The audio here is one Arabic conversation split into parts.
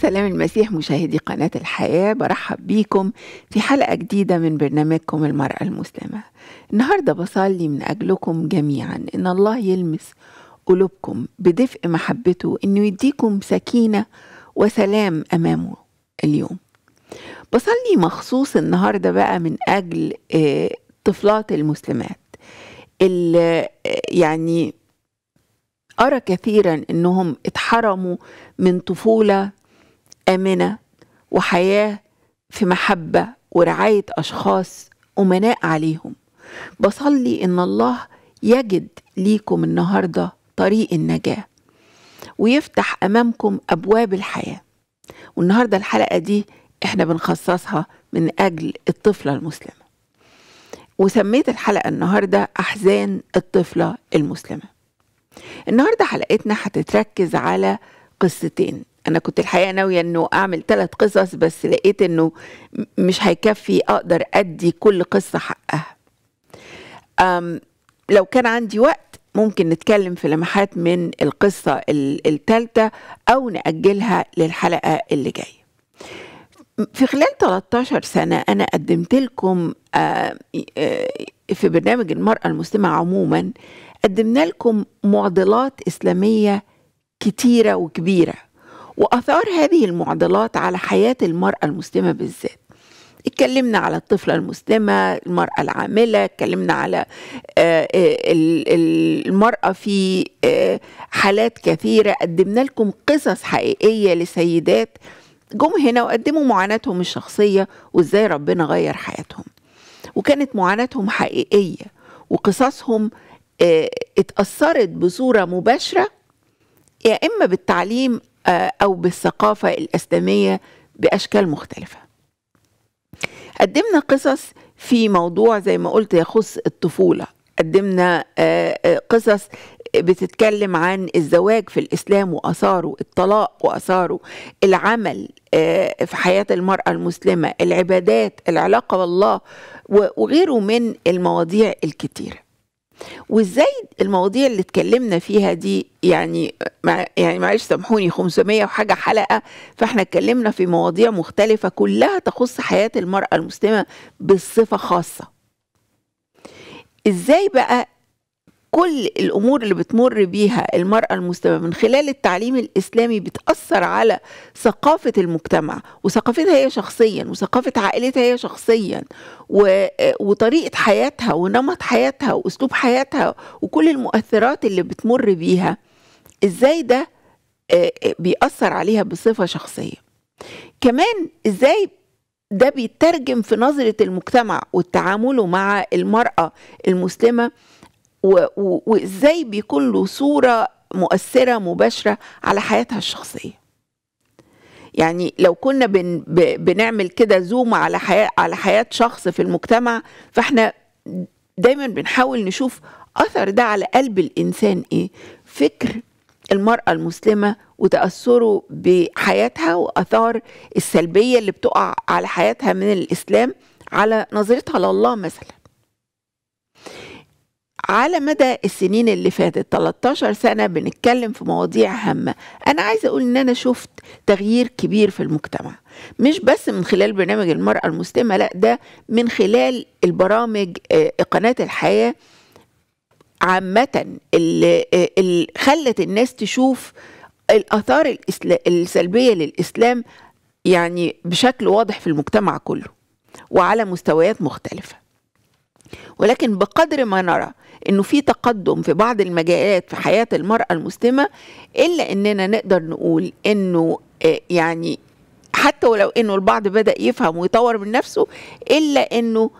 سلام المسيح مشاهدي قناة الحياة برحب بيكم في حلقة جديدة من برنامجكم المرأة المسلمة النهاردة بصلي من أجلكم جميعا إن الله يلمس قلوبكم بدفء محبته إنه يديكم سكينة وسلام أمامه اليوم بصلي مخصوص النهاردة بقى من أجل آه، طفلات المسلمات اللي يعني أرى كثيرا أنهم اتحرموا من طفولة آمنة وحياة في محبة ورعاية أشخاص أمناء عليهم بصلي إن الله يجد ليكم النهاردة طريق النجاة ويفتح أمامكم أبواب الحياة والنهاردة الحلقة دي إحنا بنخصصها من أجل الطفلة المسلمة وسميت الحلقة النهاردة أحزان الطفلة المسلمة النهاردة حلقتنا هتتركز على قصتين انا كنت الحقيقه ناويه انه اعمل ثلاث قصص بس لقيت انه مش هيكفي اقدر ادي كل قصه حقها أم لو كان عندي وقت ممكن نتكلم في لمحات من القصه الثالثه او ناجلها للحلقه اللي جايه في خلال 13 سنة أنا قدمت لكم آه، آه، في برنامج المرأة المسلمة عموما قدمنا لكم معضلات إسلامية كتيرة وكبيرة وآثار هذه المعضلات على حياة المرأة المسلمة بالذات اتكلمنا على الطفلة المسلمة المرأة العاملة اتكلمنا على آه، آه، المرأة في آه، حالات كثيرة قدمنا لكم قصص حقيقية لسيدات جم هنا وقدموا معاناتهم الشخصية وازاي ربنا غير حياتهم وكانت معاناتهم حقيقية وقصصهم اتأثرت بصورة مباشرة يا إما بالتعليم آه، أو بالثقافة الأسلامية بأشكال مختلفة قدمنا قصص في موضوع زي ما قلت يخص الطفولة قدمنا آه، آه، قصص بتتكلم عن الزواج في الإسلام وأثاره الطلاق وأثاره العمل في حياة المرأة المسلمة العبادات العلاقة بالله وغيره من المواضيع الكتيرة وازاي المواضيع اللي اتكلمنا فيها دي يعني مع يعني معلش سامحوني 500 وحاجه حلقه فاحنا اتكلمنا في مواضيع مختلفه كلها تخص حياه المراه المسلمه بصفه خاصه ازاي بقى كل الامور اللي بتمر بيها المراه المسلمه من خلال التعليم الاسلامي بتاثر على ثقافه المجتمع وثقافتها هي شخصيا وثقافه عائلتها هي شخصيا وطريقه حياتها ونمط حياتها واسلوب حياتها وكل المؤثرات اللي بتمر بيها ازاي ده بيأثر عليها بصفه شخصيه كمان ازاي ده بيترجم في نظره المجتمع وتعامله مع المراه المسلمه وازاي بيكون له صوره مؤثره مباشره على حياتها الشخصيه يعني لو كنا بن بنعمل كده زوم على حياه على حياه شخص في المجتمع فاحنا دايما بنحاول نشوف اثر ده على قلب الانسان ايه فكر المراه المسلمه وتاثره بحياتها واثار السلبيه اللي بتقع على حياتها من الاسلام على نظرتها لله مثلا على مدى السنين اللي فاتت 13 سنة بنتكلم في مواضيع هامة أنا عايزة أقول إن أنا شفت تغيير كبير في المجتمع مش بس من خلال برنامج المرأة المسلمة لا ده من خلال البرامج آه، قناة الحياة عامة آه، اللي, خلت الناس تشوف الآثار السلبية للإسلام يعني بشكل واضح في المجتمع كله وعلى مستويات مختلفه ولكن بقدر ما نرى انه في تقدم في بعض المجالات في حياه المراه المسلمه الا اننا نقدر نقول انه آه، يعني حتى ولو انه البعض بدا يفهم ويطور من نفسه الا انه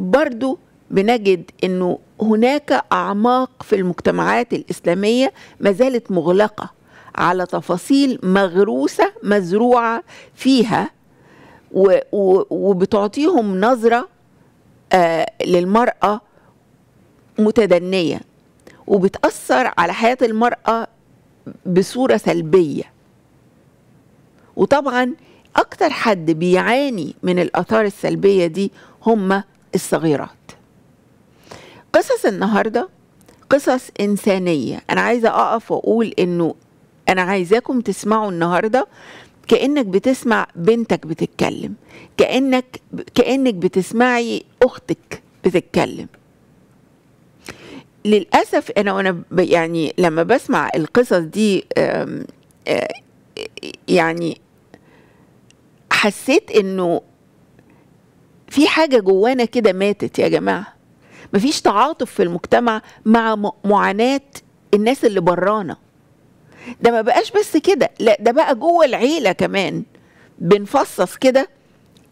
برضه بنجد انه هناك اعماق في المجتمعات الاسلاميه ما زالت مغلقه على تفاصيل مغروسه مزروعه فيها وبتعطيهم نظره آه، للمرأة متدنية وبتأثر على حياة المرأة بصورة سلبية وطبعا أكتر حد بيعاني من الآثار السلبية دي هم الصغيرات قصص النهاردة قصص إنسانية أنا عايزة أقف وأقول إنه أنا عايزاكم تسمعوا النهاردة كانك بتسمع بنتك بتتكلم كانك كانك بتسمعي اختك بتتكلم للاسف انا وانا يعني لما بسمع القصص دي يعني حسيت انه في حاجه جوانا كده ماتت يا جماعه مفيش تعاطف في المجتمع مع معاناه الناس اللي برانا ده ما بقاش بس كده لا ده بقى جوه العيله كمان بنفصص كده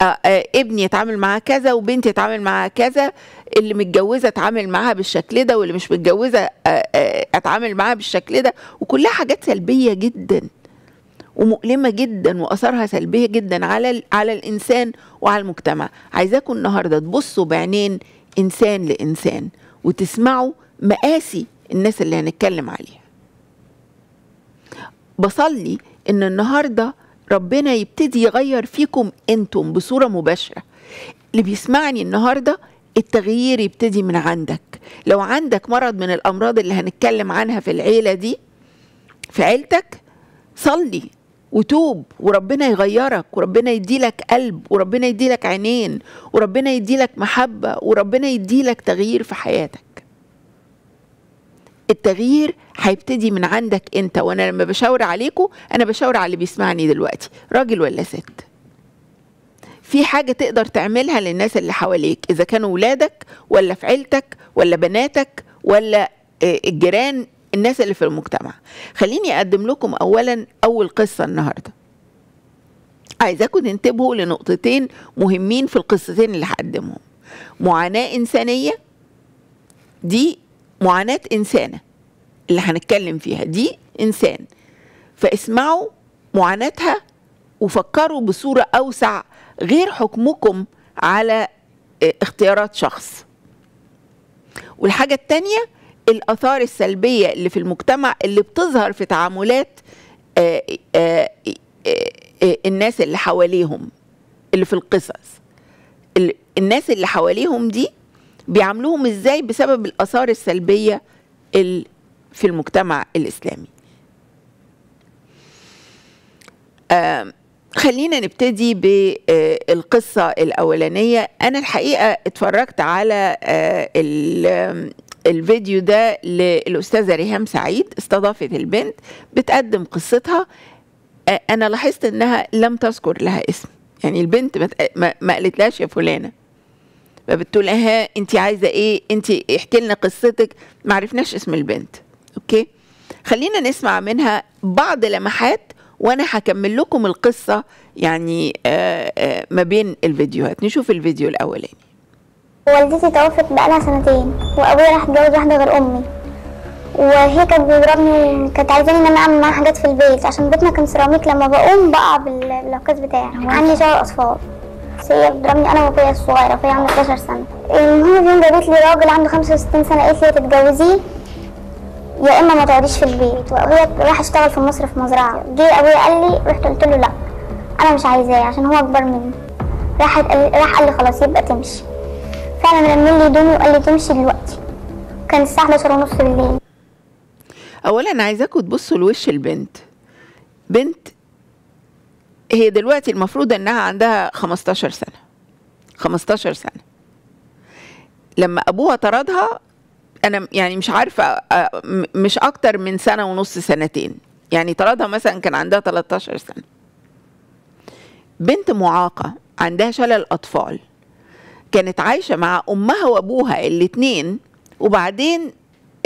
آه، آه، ابني يتعامل معاه كذا وبنتي يتعامل معاها كذا اللي متجوزه اتعامل معاها بالشكل ده واللي مش متجوزه آه، اتعامل معاها بالشكل ده وكلها حاجات سلبيه جدا ومؤلمه جدا واثارها سلبيه جدا على على الانسان وعلى المجتمع عايزاكم النهارده تبصوا بعينين انسان لانسان وتسمعوا مقاسي الناس اللي هنتكلم عليها بصلي ان النهارده ربنا يبتدي يغير فيكم انتم بصوره مباشره اللي بيسمعني النهارده التغيير يبتدي من عندك لو عندك مرض من الامراض اللي هنتكلم عنها في العيله دي في عيلتك صلي وتوب وربنا يغيرك وربنا يديلك قلب وربنا يديلك عينين وربنا يديلك محبه وربنا يديلك تغيير في حياتك التغيير هيبتدي من عندك انت وانا لما بشاور عليكم انا بشاور على اللي بيسمعني دلوقتي راجل ولا ست في حاجة تقدر تعملها للناس اللي حواليك إذا كانوا ولادك ولا في عيلتك ولا بناتك ولا آه، الجيران الناس اللي في المجتمع خليني أقدم لكم أولا أول قصة النهاردة عايزاكم تنتبهوا لنقطتين مهمين في القصتين اللي هقدمهم معاناة إنسانية دي معاناة إنسانة اللي هنتكلم فيها دي إنسان فاسمعوا معاناتها وفكروا بصورة أوسع غير حكمكم على آه، اختيارات شخص والحاجة التانية الآثار السلبية اللي في المجتمع اللي بتظهر في تعاملات آه، آه، الناس اللي حواليهم اللي في القصص الناس اللي حواليهم دي بيعاملوهم ازاي بسبب الاثار السلبيه في المجتمع الاسلامي خلينا نبتدي بالقصة آه، الأولانية أنا الحقيقة اتفرجت على آه، الفيديو ده للأستاذة ريهام سعيد استضافت البنت بتقدم قصتها آه، أنا لاحظت أنها لم تذكر لها اسم يعني البنت ما قالتلاش يا فلانة فبتقول اها انت عايزه ايه انت احكي لنا قصتك ما عرفناش اسم البنت اوكي خلينا نسمع منها بعض لمحات وانا هكمل لكم القصه يعني آآ آه، آآ آه، ما بين الفيديوهات نشوف الفيديو الاولاني والدتي توفت بقالها سنتين وابويا راح اتجوز واحده غير امي وهي كانت بتضربني كانت عايزاني ان انا اعمل معاها حاجات في البيت عشان بيتنا كان سيراميك لما بقوم بقع باللوكات بتاعي عندي شغل اطفال شخصيه بتضربني انا واخويا الصغيره اخويا عنده 12 سنه المهم يوم جابت لي راجل عنده 65 سنه قالت لي تتجوزيه يا اما ما تقعديش في البيت وابويا راح اشتغل في مصر في مزرعه جه ابويا قال لي رحت قلت له لا انا مش عايزاه عشان هو اكبر مني راح راح قال لي خلاص يبقى تمشي فعلا رمي لي هدومي وقال لي تمشي دلوقتي كان الساعه 11 ونص بالليل اولا عايزاكم تبصوا لوش البنت بنت هي دلوقتي المفروض انها عندها 15 سنه 15 سنه لما ابوها طردها انا يعني مش عارفه مش اكتر من سنه ونص سنتين يعني طردها مثلا كان عندها 13 سنه بنت معاقه عندها شلل اطفال كانت عايشه مع امها وابوها الاتنين وبعدين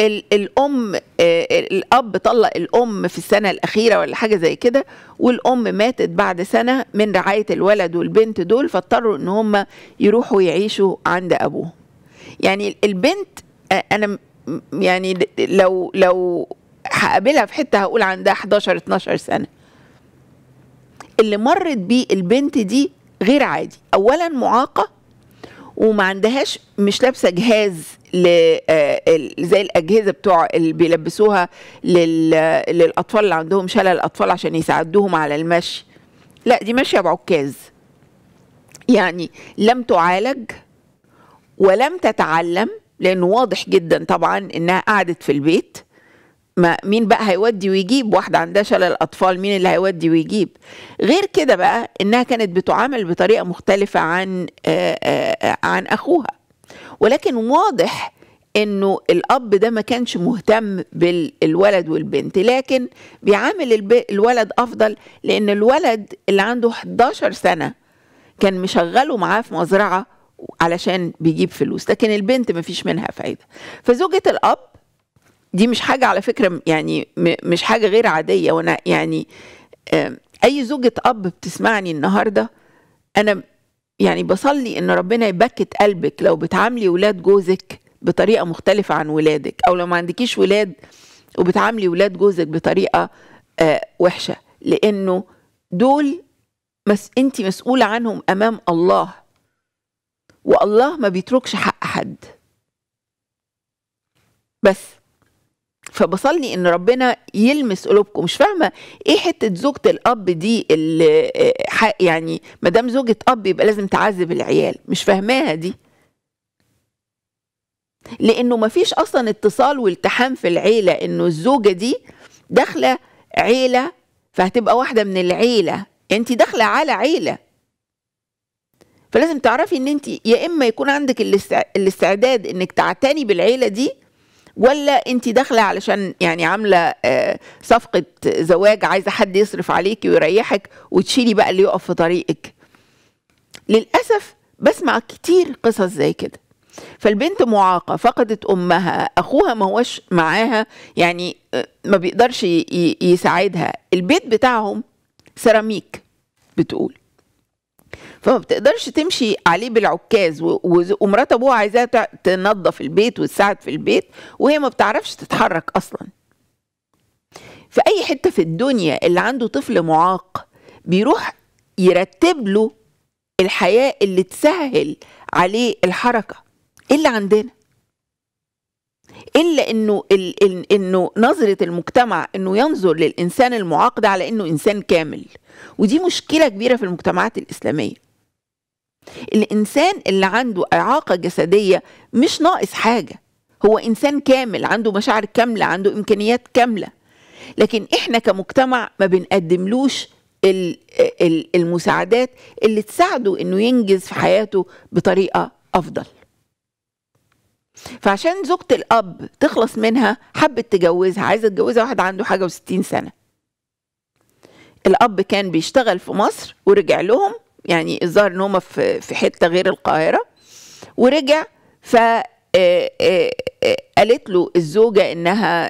الام آه، الاب طلق الام في السنه الاخيره ولا حاجه زي كده والام ماتت بعد سنه من رعايه الولد والبنت دول فاضطروا ان هم يروحوا يعيشوا عند ابوهم يعني البنت آه، انا يعني لو لو هقابلها في حته هقول عندها 11 12 سنه اللي مرت بيه البنت دي غير عادي اولا معاقه وما عندهاش مش لابسه جهاز آه، زي الاجهزه بتوع اللي بيلبسوها للاطفال اللي عندهم شلل اطفال عشان يساعدوهم على المشي لا دي ماشيه بعكاز يعني لم تعالج ولم تتعلم لانه واضح جدا طبعا انها قعدت في البيت ما مين بقى هيودي ويجيب واحدة عندها شلل أطفال مين اللي هيودي ويجيب غير كده بقى إنها كانت بتعامل بطريقة مختلفة عن آه، آه، عن أخوها ولكن واضح انه الاب ده ما كانش مهتم بالولد والبنت لكن بيعامل الولد افضل لان الولد اللي عنده 11 سنه كان مشغله معاه في مزرعه علشان بيجيب فلوس لكن البنت ما فيش منها فايده فزوجة الاب دي مش حاجه على فكره يعني مش حاجه غير عاديه وانا يعني اي زوجة اب بتسمعني النهارده انا يعني بصلي ان ربنا يبكت قلبك لو بتعاملي ولاد جوزك بطريقه مختلفه عن ولادك او لو ما عندكيش ولاد وبتعاملي ولاد جوزك بطريقه آه، وحشه لانه دول مس انت مسؤوله عنهم امام الله والله ما بيتركش حق حد بس فبصلي ان ربنا يلمس قلوبكم مش فاهمه ايه حته زوجه الاب دي اللي آه، يعني ما دام زوجه اب يبقى لازم تعذب العيال مش فاهماها دي لانه ما فيش اصلا اتصال والتحام في العيله انه الزوجه دي داخله عيله فهتبقى واحده من العيله انت داخله على عيله فلازم تعرفي ان انت يا اما يكون عندك الاستعداد انك تعتني بالعيله دي ولا انت داخله علشان يعني عامله آه، صفقه زواج عايزه حد يصرف عليكي ويريحك وتشيلي بقى اللي يقف في طريقك للاسف بسمع كتير قصص زي كده فالبنت معاقه فقدت امها اخوها ما هوش معاها يعني آه، ما بيقدرش يساعدها البيت بتاعهم سيراميك بتقول فما بتقدرش تمشي عليه بالعكاز ومرات ابوها عايزاها تنظف البيت وتساعد في البيت وهي ما بتعرفش تتحرك اصلا في اي حته في الدنيا اللي عنده طفل معاق بيروح يرتب له الحياه اللي تسهل عليه الحركه إيه الا عندنا الا انه ال ال انه نظره المجتمع انه ينظر للانسان المعاق ده على انه انسان كامل ودي مشكله كبيره في المجتمعات الاسلاميه الانسان اللي عنده اعاقه جسديه مش ناقص حاجه هو انسان كامل عنده مشاعر كامله عنده امكانيات كامله لكن احنا كمجتمع ما بنقدملوش المساعدات اللي تساعده انه ينجز في حياته بطريقه افضل فعشان زوجة الأب تخلص منها حبت تجوزها عايزة تجوزها واحد عنده حاجة وستين سنة الأب كان بيشتغل في مصر ورجع لهم يعني الظاهر ان هم في في حته غير القاهره ورجع ف آه، آه، آه، قالت له الزوجة إنها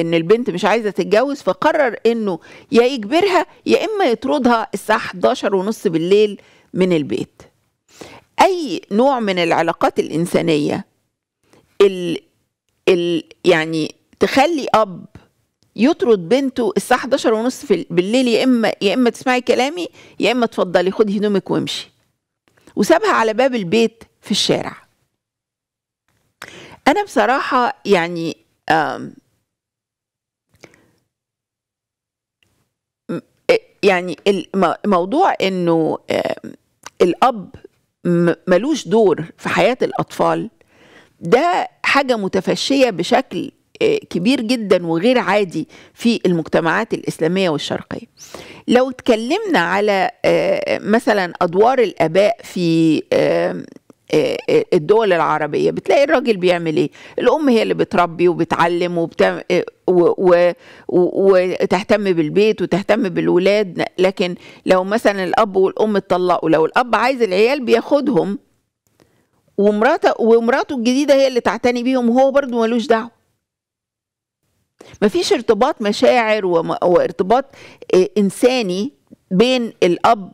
إن البنت مش عايزة تتجوز فقرر إنه يا يجبرها يا إما يطردها الساعة 11 ونص بالليل من البيت أي نوع من العلاقات الإنسانية ال ال يعني تخلي أب يطرد بنته الساعه 11 ونص بالليل يا اما يا اما تسمعي كلامي يا اما اتفضلي خدي هدومك وامشي وسابها على باب البيت في الشارع انا بصراحه يعني يعني موضوع انه الاب ملوش دور في حياه الاطفال ده حاجه متفشيه بشكل كبير جدا وغير عادي في المجتمعات الإسلامية والشرقية لو اتكلمنا على آه، مثلا أدوار الآباء في آه، آه، الدول العربية بتلاقي الراجل بيعمل ايه الأم هي اللي بتربي وبتعلم وتهتم بالبيت وتهتم بالولاد لكن لو مثلا الأب والأم اتطلقوا لو الأب عايز العيال بياخدهم ومراته ومراته الجديدة هي اللي تعتني بيهم وهو برضه ملوش دعوة ما فيش ارتباط مشاعر وارتباط آه، انساني بين الاب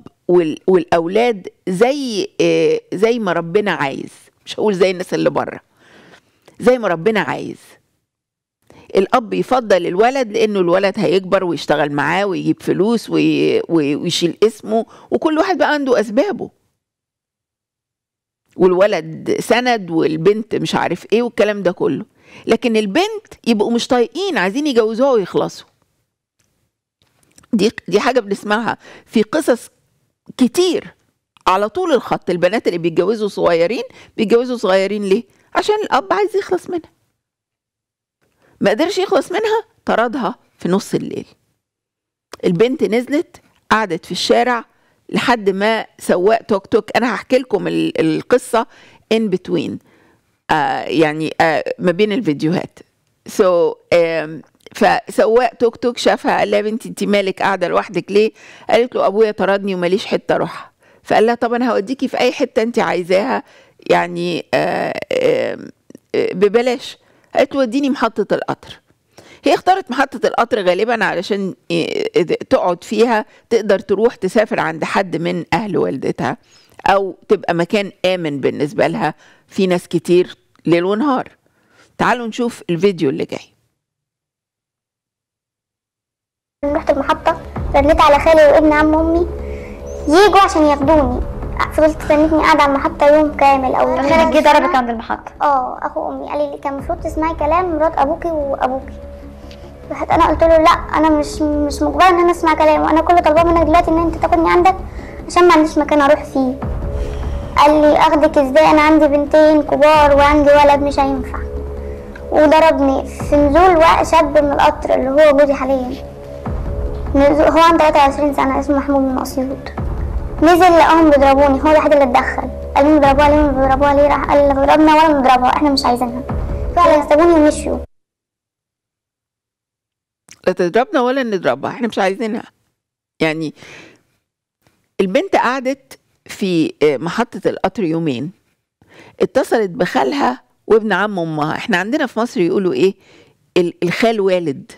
والاولاد زي آه، زي ما ربنا عايز مش هقول زي الناس اللي بره زي ما ربنا عايز الاب يفضل الولد لانه الولد هيكبر ويشتغل معاه ويجيب فلوس ويشيل اسمه وكل واحد بقى عنده اسبابه والولد سند والبنت مش عارف ايه والكلام ده كله لكن البنت يبقوا مش طايقين عايزين يجوزوها ويخلصوا دي دي حاجه بنسمعها في قصص كتير على طول الخط البنات اللي بيتجوزوا صغيرين بيتجوزوا صغيرين ليه عشان الاب عايز يخلص منها ما قدرش يخلص منها طردها في نص الليل البنت نزلت قعدت في الشارع لحد ما سواق توك توك انا هحكي لكم القصه ان بتوين آه يعني آه ما بين الفيديوهات سو so, um, فسواق توك توك شافها قال لها بنتي انت مالك قاعده لوحدك ليه قالت له ابويا طردني وماليش حته اروحها فقال لها طب انا هوديكي في اي حته انت عايزاها يعني آه آه ببلاش قالت له وديني محطه القطر هي اختارت محطة القطر غالبا علشان تقعد فيها تقدر تروح تسافر عند حد من أهل والدتها أو تبقى مكان آمن بالنسبة لها في ناس كتير ليل ونهار تعالوا نشوف الفيديو اللي جاي رحت المحطة رنيت على خالي وابن عم أمي يجوا عشان ياخدوني فضلت استنيتني قاعده على المحطه يوم كامل او خالك جه ضربك عند المحطه اه اخو امي قال لي كان المفروض تسمعي كلام مرات ابوكي وابوكي راحت انا قلت له لا انا مش مش مجبره ان انا اسمع كلامه انا كل طلبه منك دلوقتي ان انت تاخدني عندك عشان ما عنديش مكان اروح فيه قال لي اخدك ازاي انا عندي بنتين كبار وعندي ولد مش هينفع وضربني في نزول شاب من القطر اللي هو جوزي حاليا هو عنده 23 سنه اسمه محمود من اسيوط نزل لقاهم بيضربوني هو الوحيد اللي اتدخل قال لي بيضربوها ليه بيضربوها ليه راح قال لي ضربنا ولا بنضربها احنا مش عايزينها فعلا سابوني ومشيوا تضربنا ولا نضربها احنا مش عايزينها يعني البنت قعدت في آه، محطة القطر يومين اتصلت بخالها وابن عم امها احنا عندنا في مصر يقولوا ايه الخال والد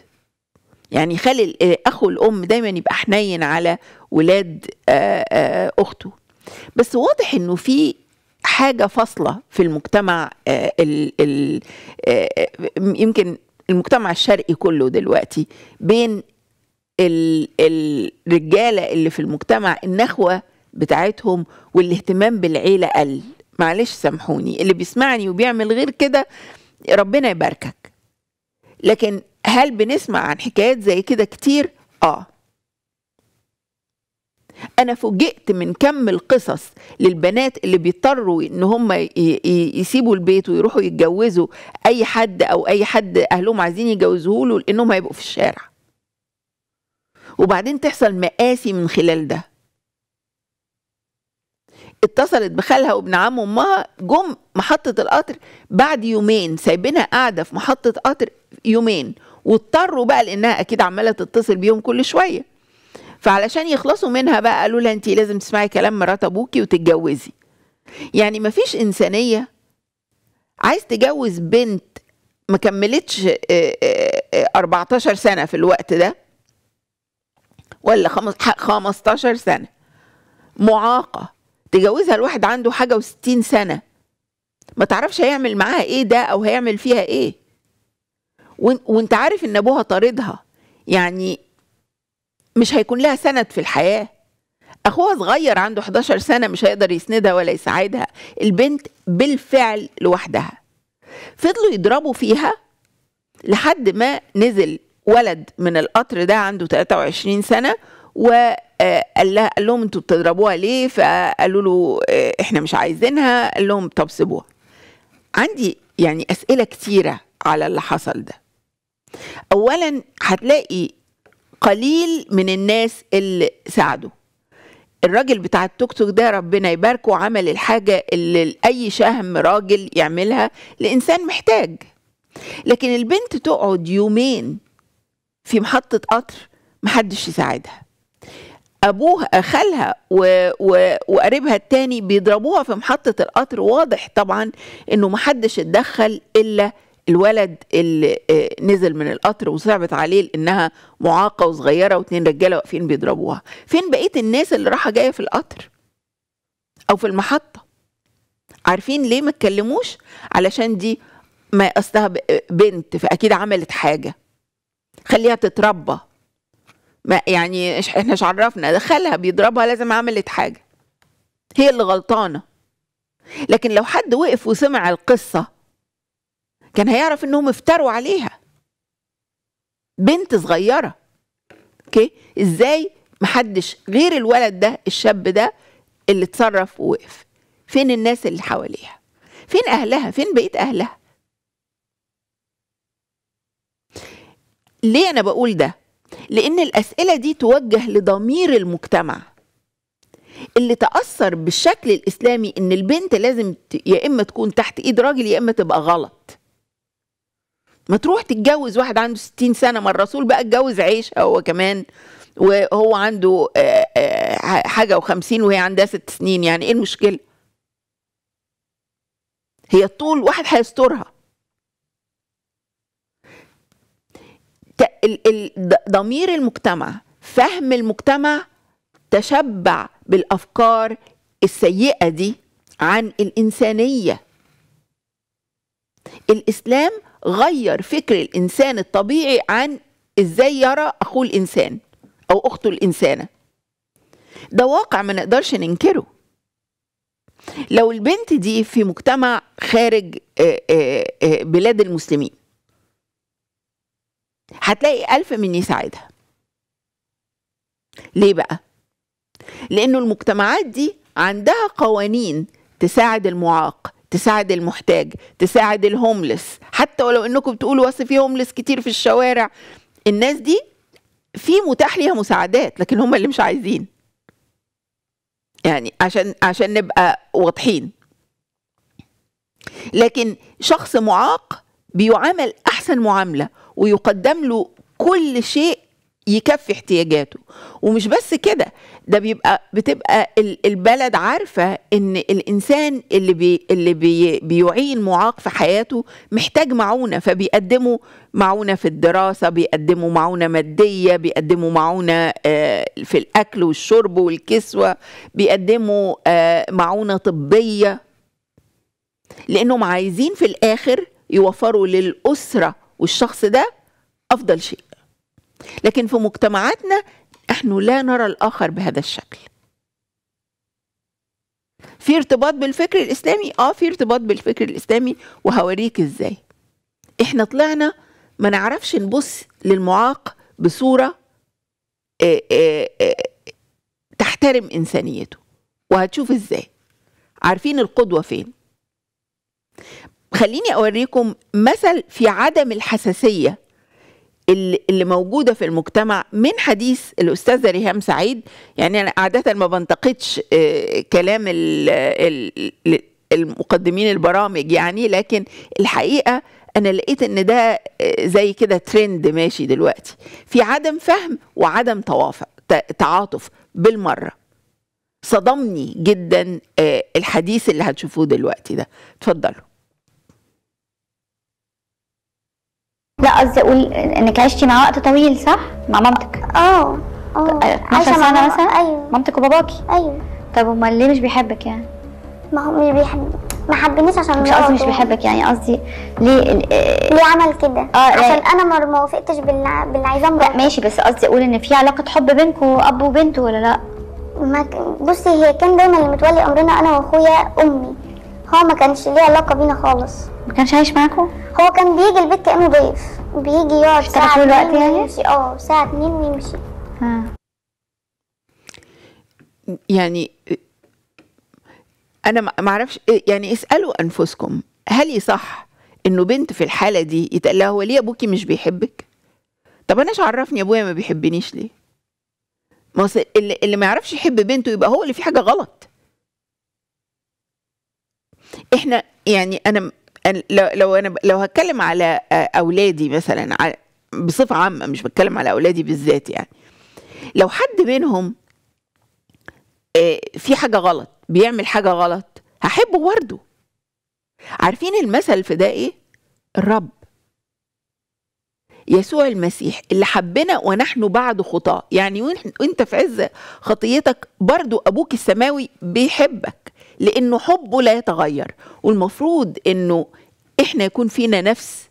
يعني خال آه، اخو الام دايما يبقى حنين على ولاد آه، اخته بس واضح انه في حاجه فاصله في المجتمع يمكن المجتمع الشرقي كله دلوقتي بين الرجاله اللي في المجتمع النخوه بتاعتهم والاهتمام بالعيله قل معلش سامحوني اللي بيسمعني وبيعمل غير كده ربنا يباركك لكن هل بنسمع عن حكايات زي كده كتير اه انا فوجئت من كم القصص للبنات اللي بيضطروا ان هم يسيبوا البيت ويروحوا يتجوزوا اي حد او اي حد اهلهم عايزين يجوزوه له لانهم هيبقوا في الشارع وبعدين تحصل مقاسي من خلال ده اتصلت بخالها وابن عم امها جم محطه القطر بعد يومين سايبينها قاعده في محطه قطر يومين واضطروا بقى لانها اكيد عماله تتصل بيهم كل شويه فعلشان يخلصوا منها بقى قالوا لها انت لازم تسمعي كلام مرات ابوكي وتتجوزي يعني مفيش انسانيه عايز تجوز بنت ما كملتش 14 آه، آه، آه، سنه في الوقت ده ولا 15 سنه معاقه تجوزها الواحد عنده حاجه وستين سنه ما تعرفش هيعمل معاها ايه ده او هيعمل فيها ايه وانت عارف ان ابوها طاردها يعني مش هيكون لها سند في الحياه اخوها صغير عنده 11 سنه مش هيقدر يسندها ولا يساعدها البنت بالفعل لوحدها فضلوا يضربوا فيها لحد ما نزل ولد من القطر ده عنده 23 سنه وقال آه، لها قال لهم انتوا بتضربوها ليه فقالوا له آه، احنا مش عايزينها قال لهم طب سيبوها عندي يعني اسئله كتيره على اللي حصل ده اولا هتلاقي قليل من الناس اللي ساعدوا الراجل بتاع التوك توك ده ربنا يباركه عمل الحاجة اللي أي شهم راجل يعملها لإنسان محتاج لكن البنت تقعد يومين في محطة قطر محدش يساعدها أبوها خالها و... و... وقريبها التاني بيضربوها في محطة القطر واضح طبعا إنه محدش اتدخل إلا الولد اللي آه، نزل من القطر وصعبت عليه انها معاقه وصغيره واتنين رجاله واقفين بيضربوها فين بقيه الناس اللي رايحه جايه في القطر او في المحطه عارفين ليه ما اتكلموش علشان دي ما اصلها بنت فاكيد عملت حاجه خليها تتربى ما يعني احنا مش عرفنا دخلها بيضربها لازم عملت حاجه هي اللي غلطانه لكن لو حد وقف وسمع القصه كان هيعرف انهم افتروا عليها بنت صغيره اوكي ازاي محدش غير الولد ده الشاب ده اللي اتصرف ووقف فين الناس اللي حواليها فين اهلها فين بقيه اهلها ليه انا بقول ده لان الاسئله دي توجه لضمير المجتمع اللي تاثر بالشكل الاسلامي ان البنت لازم يا اما تكون تحت ايد راجل يا اما تبقى غلط ما تروح تتجوز واحد عنده 60 سنة ما الرسول بقى اتجوز عيشة هو كمان وهو عنده آه، آه، حاجة و50 وهي عندها ست سنين يعني ايه المشكلة هي الطول واحد هيسترها ضمير المجتمع فهم المجتمع تشبع بالافكار السيئه دي عن الانسانيه الاسلام غير فكر الانسان الطبيعي عن ازاي يرى اخوه الانسان او اخته الانسانه ده واقع ما نقدرش ننكره لو البنت دي في مجتمع خارج آه، آه، آه، بلاد المسلمين هتلاقي ألف من يساعدها ليه بقى؟ لأنه المجتمعات دي عندها قوانين تساعد المعاق تساعد المحتاج تساعد الهوملس حتى ولو انكم بتقولوا اصل في هوملس كتير في الشوارع الناس دي في متاح ليها مساعدات لكن هم اللي مش عايزين يعني عشان عشان نبقى واضحين لكن شخص معاق بيعامل احسن معامله ويقدم له كل شيء يكفي احتياجاته ومش بس كده ده بيبقى بتبقى البلد عارفه ان الانسان اللي بي اللي بي بيعين معاق في حياته محتاج معونه فبيقدموا معونه في الدراسه بيقدموا معونه ماديه بيقدموا معونه آه، في الاكل والشرب والكسوه بيقدموا آه، معونه طبيه لانهم عايزين في الاخر يوفروا للاسره والشخص ده افضل شيء لكن في مجتمعاتنا نحن لا نرى الآخر بهذا الشكل في ارتباط بالفكر الإسلامي آه في ارتباط بالفكر الإسلامي وهوريك إزاي إحنا طلعنا ما نعرفش نبص للمعاق بصورة اه اه اه تحترم إنسانيته وهتشوف إزاي عارفين القدوة فين خليني أوريكم مثل في عدم الحساسية اللي موجودة في المجتمع من حديث الأستاذة ريهام سعيد يعني أنا عادة ما بنتقدش آه، كلام المقدمين البرامج يعني لكن الحقيقة أنا لقيت إن ده آه، زي كده ترند ماشي دلوقتي في عدم فهم وعدم توافق تعاطف بالمرة صدمني جدا آه، الحديث اللي هتشوفوه دلوقتي ده اتفضلوا لا قصدي اقول انك عشتي مع وقت طويل صح؟ مع مامتك اه اه 12 آه، سنة مثلا؟ ايوه مامتك وباباكي؟ ايوه طب امال ليه مش بيحبك يعني؟ ما هو مش بيحب ما حبنيش عشان مش قصدي مش بيحبك يعني قصدي ليه آه، آه، ليه عمل كده؟ آه عشان انا ما وافقتش باللي عايزاه لا ماشي بس قصدي اقول ان في علاقة حب بينكوا اب وبنت ولا لا؟ ما بصي هي كان دايما اللي متولي امرنا انا واخويا امي هو ما كانش ليه علاقه بينا خالص ما كانش عايش معاكم هو كان بيجي البيت كانه ضيف بيجي يقعد ساعه طول الوقت يعني اه ساعه اتنين ويمشي آه. يعني انا ما اعرفش يعني اسالوا انفسكم هل يصح انه بنت في الحاله دي يتقال لها هو ليه ابوكي مش بيحبك طب انا ايش عرفني ابويا ما بيحبنيش ليه ما اللي ما يعرفش يحب بنته يبقى هو اللي فيه حاجه غلط احنا يعني انا لو لو انا لو هتكلم على آه، اولادي مثلا بصفه عامه مش بتكلم على اولادي بالذات يعني لو حد منهم آه، في حاجه غلط بيعمل حاجه غلط هحبه برده عارفين المثل في ده ايه الرب يسوع المسيح اللي حبنا ونحن بعد خطاة يعني وانت في عز خطيتك برضو أبوك السماوي بيحبك لأنه حبه لا يتغير والمفروض أنه إحنا يكون فينا نفس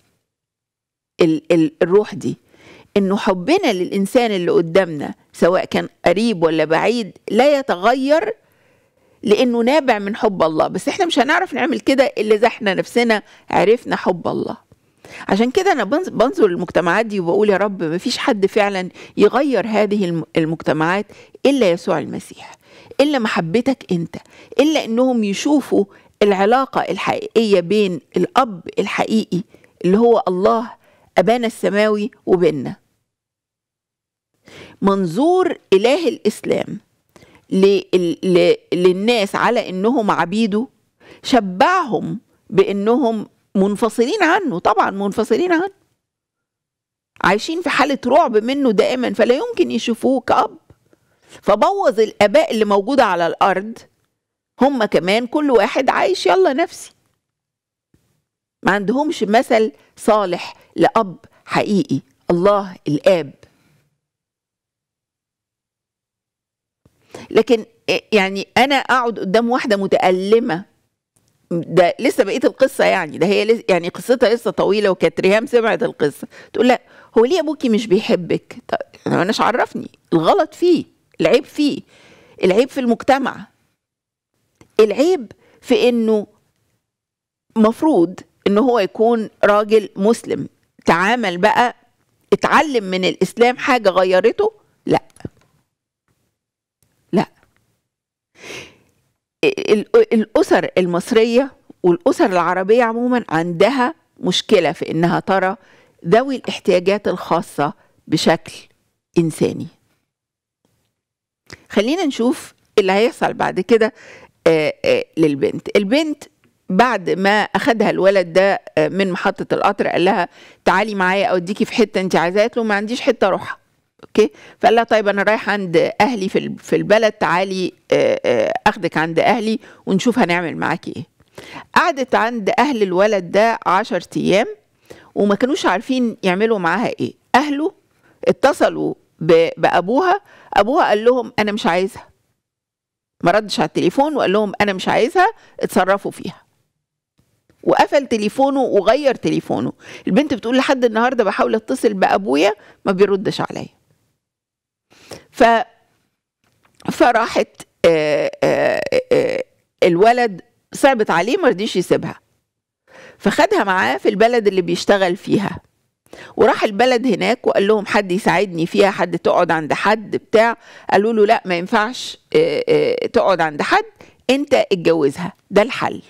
ال ال الروح دي أنه حبنا للإنسان اللي قدامنا سواء كان قريب ولا بعيد لا يتغير لأنه نابع من حب الله بس إحنا مش هنعرف نعمل كده إلا إذا إحنا نفسنا عرفنا حب الله عشان كده انا بنظر المجتمعات دي وبقول يا رب ما فيش حد فعلا يغير هذه المجتمعات الا يسوع المسيح الا محبتك انت الا انهم يشوفوا العلاقه الحقيقيه بين الاب الحقيقي اللي هو الله ابانا السماوي وبيننا منظور اله الاسلام للناس على انهم عبيده شبعهم بانهم منفصلين عنه طبعا منفصلين عنه عايشين في حاله رعب منه دائما فلا يمكن يشوفوه كاب فبوظ الآباء اللي موجودة على الأرض هم كمان كل واحد عايش يلا نفسي ما عندهمش مثل صالح لأب حقيقي الله الآب لكن يعني أنا أقعد قدام واحدة متألمة ده لسه بقيت القصه يعني ده هي لسه يعني قصتها لسه طويله وكانت ريهام سمعت القصه تقول لا هو ليه ابوكي مش بيحبك طيب انا مش عرفني الغلط فيه العيب فيه العيب في المجتمع العيب في انه مفروض ان هو يكون راجل مسلم تعامل بقى اتعلم من الاسلام حاجه غيرته لا لا الاسر المصريه والاسر العربيه عموما عندها مشكله في انها ترى ذوي الاحتياجات الخاصه بشكل انساني خلينا نشوف اللي هيحصل بعد كده آه، آه، للبنت البنت بعد ما اخدها الولد ده آه، من محطه القطر قال لها تعالي معايا اوديكي في حته انت عايزاها قالت له ما عنديش حته اروحها اوكي فقال لها طيب انا رايح عند اهلي في في البلد تعالي اخدك عند اهلي ونشوف هنعمل معاكي ايه قعدت عند اهل الولد ده 10 ايام وما كانوش عارفين يعملوا معاها ايه اهله اتصلوا بابوها أبوها قال لهم أنا مش عايزها ما ردش على التليفون وقال لهم أنا مش عايزها اتصرفوا فيها وقفل تليفونه وغير تليفونه البنت بتقول لحد النهارده بحاول اتصل بأبويا ما بيردش عليا ف فراحت آآ آه، آآ آه، آه، الولد صعبت عليه ما رضيش يسيبها فخدها معاه في البلد اللي بيشتغل فيها وراح البلد هناك وقال لهم حد يساعدني فيها حد تقعد عند حد بتاع قالوا له لا ما ينفعش آه، آه، تقعد عند حد انت اتجوزها ده الحل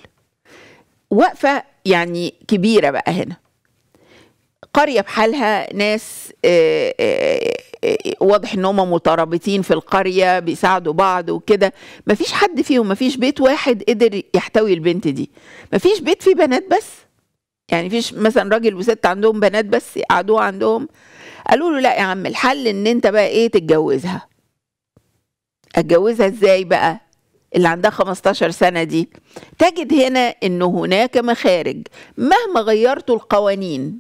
وقفة يعني كبيرة بقى هنا قرية بحالها ناس آه، واضح ان هم مترابطين في القرية بيساعدوا بعض وكده مفيش حد فيهم مفيش بيت واحد قدر يحتوي البنت دي مفيش بيت فيه بنات بس يعني فيش مثلا راجل وست عندهم بنات بس قعدوها عندهم قالوا له لا يا عم الحل ان انت بقى ايه تتجوزها اتجوزها ازاي بقى اللي عندها 15 سنة دي تجد هنا ان هناك مخارج مهما غيرتوا القوانين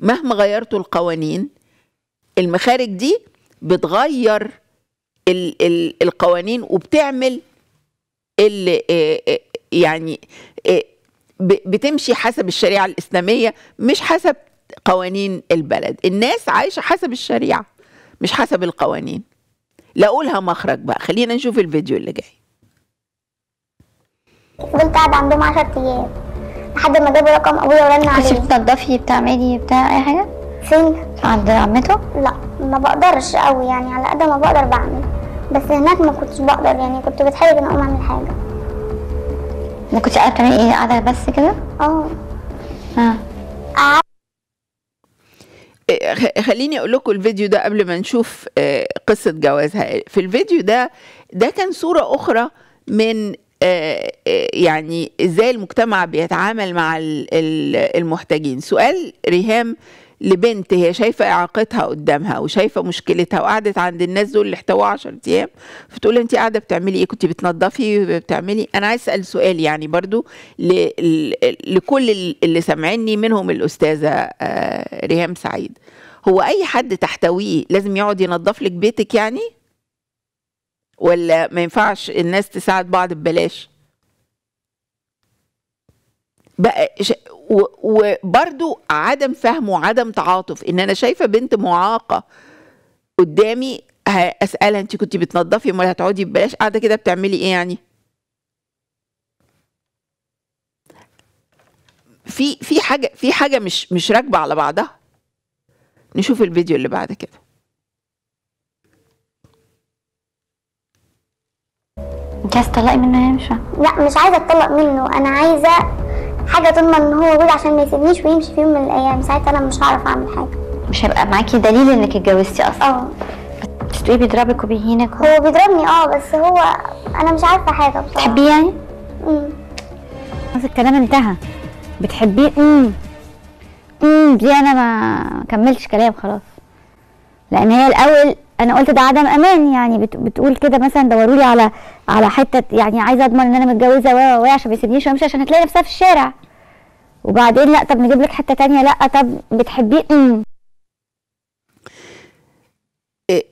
مهما غيرتوا القوانين المخارج دي بتغير الـ الـ القوانين وبتعمل اللي آه، آه، يعني آه، بتمشي حسب الشريعة الإسلامية مش حسب قوانين البلد الناس عايشة حسب الشريعة مش حسب القوانين لا أقولها مخرج بقى خلينا نشوف الفيديو اللي جاي فضلت قاعدة عندهم 10 أيام لحد ما جابوا رقم أبويا ورن عليه كنتي بتنضفي بتعملي بتاع أي حاجة؟ فين؟ عند عمته؟ لا ما بقدرش قوي يعني على قد ما بقدر بعمل بس هناك ما كنتش بقدر يعني كنت بتحرج إن أقوم أعمل حاجة ما كنتش قاعده بتعملي ايه قاعده بس كده اه اه خليني اقول لكم الفيديو ده قبل ما نشوف آه، قصه جوازها في الفيديو ده ده كان صوره اخرى من آه، آه، يعني ازاي المجتمع بيتعامل مع المحتاجين سؤال ريهام لبنت هي شايفه اعاقتها قدامها وشايفه مشكلتها وقعدت عند الناس دول اللي احتووها 10 ايام فتقول انت قاعده بتعملي ايه كنت بتنظفي بتعملي انا عايز اسال سؤال يعني برضو لكل اللي سامعيني منهم الاستاذه آه، ريهام سعيد هو اي حد تحتويه لازم يقعد ينظف لك بيتك يعني ولا ما ينفعش الناس تساعد بعض ببلاش بقى وبرضو عدم فهم وعدم تعاطف ان انا شايفه بنت معاقه قدامي اسالها انت كنت بتنضفي امال هتقعدي ببلاش قاعده كده بتعملي ايه يعني في في حاجه في حاجه مش مش راكبه على بعضها نشوف الفيديو اللي بعد كده انت عايزه تطلقي منه يا مش لا مش عايزه اتطلق منه انا عايزه حاجه تضمن ان هو موجود عشان ما يسيبنيش ويمشي في يوم من الايام ساعتها انا مش هعرف اعمل حاجه مش هيبقى معاكي دليل انك اتجوزتي اصلا اه بتقولي بيضربك وبيهينك هو بيضربني اه بس هو انا مش عارفه حاجه بصراحه تحبيه يعني؟ امم خلاص الكلام انتهى بتحبيه امم امم دي انا ما كملتش كلام خلاص لان هي الاول انا قلت ده عدم امان يعني بتقول كده مثلا دوروا لي على على حته يعني عايزه اضمن ان انا متجوزه و و عشان ما يسيبنيش وامشي عشان هتلاقي نفسها في الشارع وبعدين لا طب نجيب لك حته تانية لا طب بتحبيه امم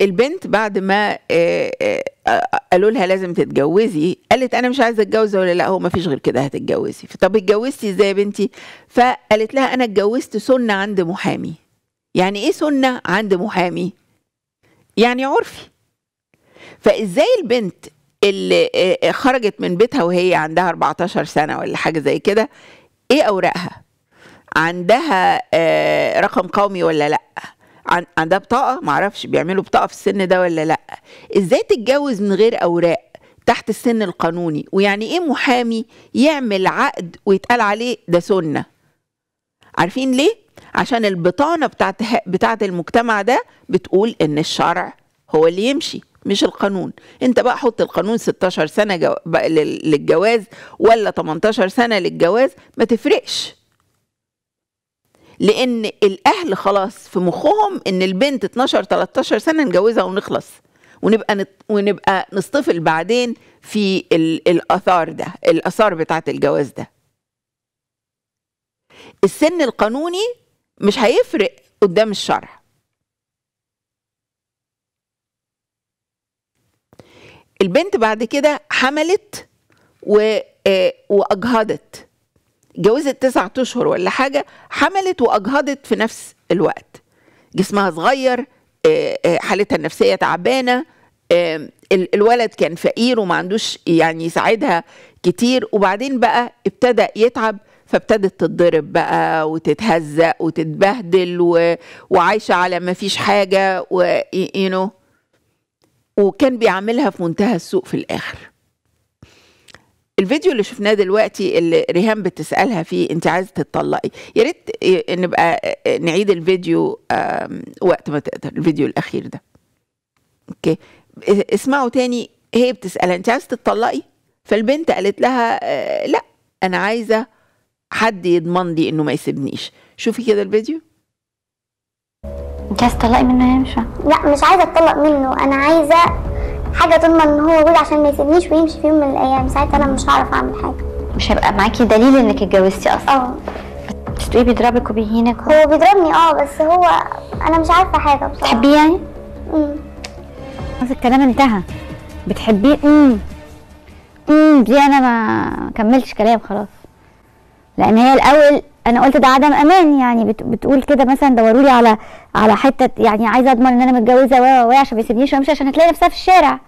البنت بعد ما آه، آه، آه، قالوا لها لازم تتجوزي قالت انا مش عايزه اتجوز ولا لا هو ما فيش غير كده هتتجوزي طب اتجوزتي ازاي يا بنتي فقالت لها انا اتجوزت سنه عند محامي يعني ايه سنه عند محامي يعني عرفي فازاي البنت اللي آه، آه، خرجت من بيتها وهي عندها 14 سنه ولا حاجه زي كده ايه اوراقها عندها آه، رقم قومي ولا لا عندها بطاقه معرفش بيعملوا بطاقه في السن ده ولا لا ازاي تتجوز من غير اوراق تحت السن القانوني ويعني ايه محامي يعمل عقد ويتقال عليه ده سنه عارفين ليه عشان البطانه بتاعت بتاعت المجتمع ده بتقول ان الشرع هو اللي يمشي مش القانون انت بقى حط القانون 16 سنه جو... للجواز ولا 18 سنه للجواز ما تفرقش لان الاهل خلاص في مخهم ان البنت 12 13 سنه نجوزها ونخلص ونبقى نت... ونبقى نصطفل بعدين في ال... الاثار ده الاثار بتاعه الجواز ده السن القانوني مش هيفرق قدام الشرع البنت بعد كده حملت و... آه، واجهضت جوزت تسعة اشهر ولا حاجه حملت واجهضت في نفس الوقت جسمها صغير آه، آه، حالتها النفسيه تعبانه الولد كان فقير وما عندوش يعني يساعدها كتير وبعدين بقى ابتدى يتعب فابتدت تتضرب بقى وتتهزق وتتبهدل و... وعايشه على ما فيش حاجه و... you know. وكان بيعملها في منتهى السوء في الاخر الفيديو اللي شفناه دلوقتي اللي ريهام بتسالها فيه انت عايزه تتطلقي يا ريت نبقى نعيد الفيديو وقت ما تقدر الفيديو الاخير ده اوكي اسمعوا تاني هي بتسالها انت عايزه تتطلقي فالبنت قالت لها آه، لا انا عايزه حد يضمن لي انه ما يسيبنيش شوفي كده الفيديو انت عايزه تطلقي منه يا مشا لا مش عايزه اتطلق منه انا عايزه حاجه تضمن ان هو موجود عشان ما يسيبنيش ويمشي في يوم من الايام ساعتها انا مش هعرف اعمل حاجه مش هيبقى معاكي دليل انك اتجوزتي اصلا اه بتقولي بيضربك وبيهينك هو بيضربني اه بس هو انا مش عارفه حاجه بصراحه تحبيه يعني؟ امم خلاص الكلام انتهى بتحبيه امم امم دي انا ما كملتش كلام خلاص لان هي الاول انا قلت ده عدم امان يعني بتقول كده مثلا دوروا لي على على حته يعني عايزه اضمن ان انا متجوزه و و عشان ما يسيبنيش وامشي عشان هتلاقي نفسها في الشارع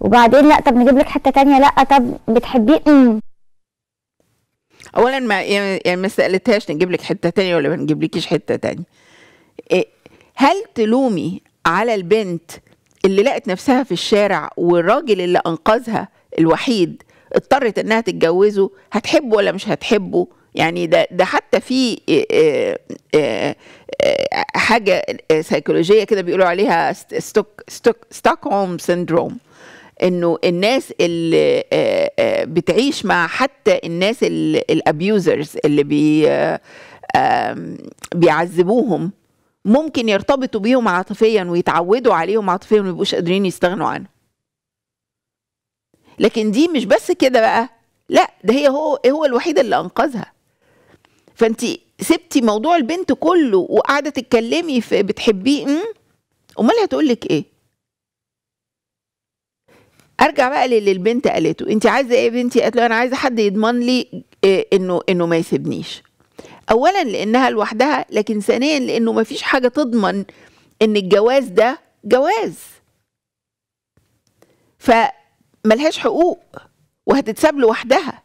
وبعدين لا طب نجيب لك حته تانية لا طب بتحبيه امم اولا ما يعني،, يعني ما سالتهاش نجيب لك حته تانية ولا ما نجيبلكيش حته تانية إيه، هل تلومي على البنت اللي لقت نفسها في الشارع والراجل اللي انقذها الوحيد اضطرت انها تتجوزه هتحبه ولا مش هتحبه يعني ده ده حتى في آه، آه، آه، حاجه سيكولوجيه كده بيقولوا عليها ستوك ستوك ستوكهولم سيندروم انه الناس اللي بتعيش مع حتى الناس الابيوزرز اللي بي بيعذبوهم ممكن يرتبطوا بيهم عاطفيا ويتعودوا عليهم عاطفيا وميبقوش قادرين يستغنوا عنهم لكن دي مش بس كده بقى لا ده هي هو هو الوحيد اللي انقذها فانت سبتي موضوع البنت كله وقاعده تتكلمي في بتحبيه امال هتقول لك ايه ارجع بقى للي البنت قالته انت عايزه ايه يا بنتي قالت له انا عايزه حد يضمن لي إيه انه انه ما يسيبنيش اولا لانها لوحدها لكن ثانيا لانه ما فيش حاجه تضمن ان الجواز ده جواز ف ملهاش حقوق وهتتساب لوحدها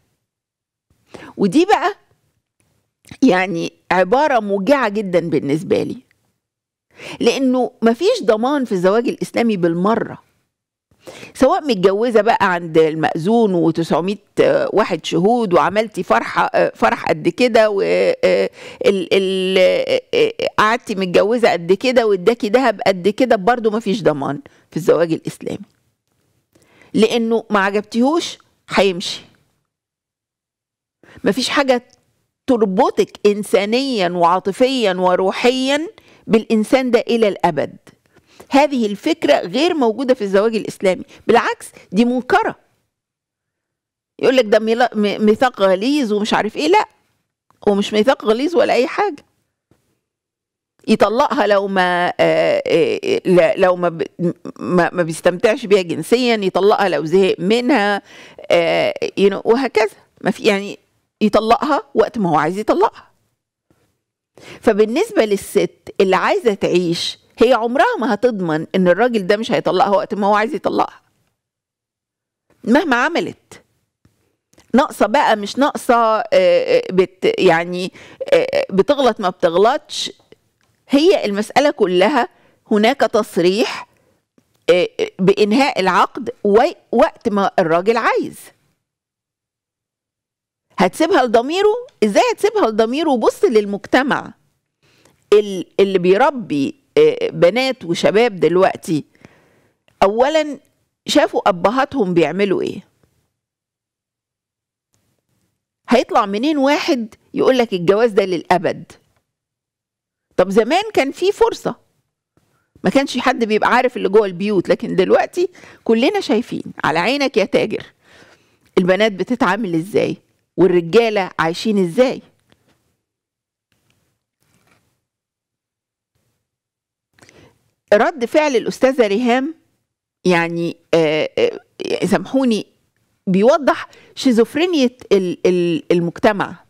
ودي بقى يعني عبارة موجعة جدا بالنسبة لي لأنه مفيش ضمان في الزواج الإسلامي بالمرة سواء متجوزة بقى عند المأذون و900 واحد شهود وعملتي فرحة فرح قد كده وقعدتي متجوزة قد كده واداكي دهب قد كده برضه مفيش ضمان في الزواج الإسلامي لانه ما عجبتيهوش هيمشي مفيش حاجه تربطك انسانيا وعاطفيا وروحيا بالانسان ده الى الابد هذه الفكره غير موجوده في الزواج الاسلامي بالعكس دي منكره يقول لك ده ميثاق غليظ ومش عارف ايه لا هو مش ميثاق غليظ ولا اي حاجه يطلقها لو ما آه، آه، لو ما ما بيستمتعش بيها جنسيا يطلقها لو زهق منها آه، وهكذا ما في يعني يطلقها وقت ما هو عايز يطلقها فبالنسبة للست اللي عايزة تعيش هي عمرها ما هتضمن ان الراجل ده مش هيطلقها وقت ما هو عايز يطلقها مهما عملت ناقصه بقى مش ناقصه بت يعني بتغلط ما بتغلطش هي المسألة كلها هناك تصريح آه، آه، بإنهاء العقد وقت ما الراجل عايز هتسيبها لضميره ازاي هتسيبها لضميره وبص للمجتمع اللي بيربي آه، بنات وشباب دلوقتي اولا شافوا ابهاتهم بيعملوا ايه هيطلع منين واحد يقول لك الجواز ده للابد طب زمان كان في فرصه ما كانش حد بيبقى عارف اللي جوه البيوت لكن دلوقتي كلنا شايفين على عينك يا تاجر البنات بتتعامل ازاي والرجاله عايشين ازاي رد فعل الاستاذه ريهام يعني آه، آه، سامحوني بيوضح شيزوفرينية المجتمع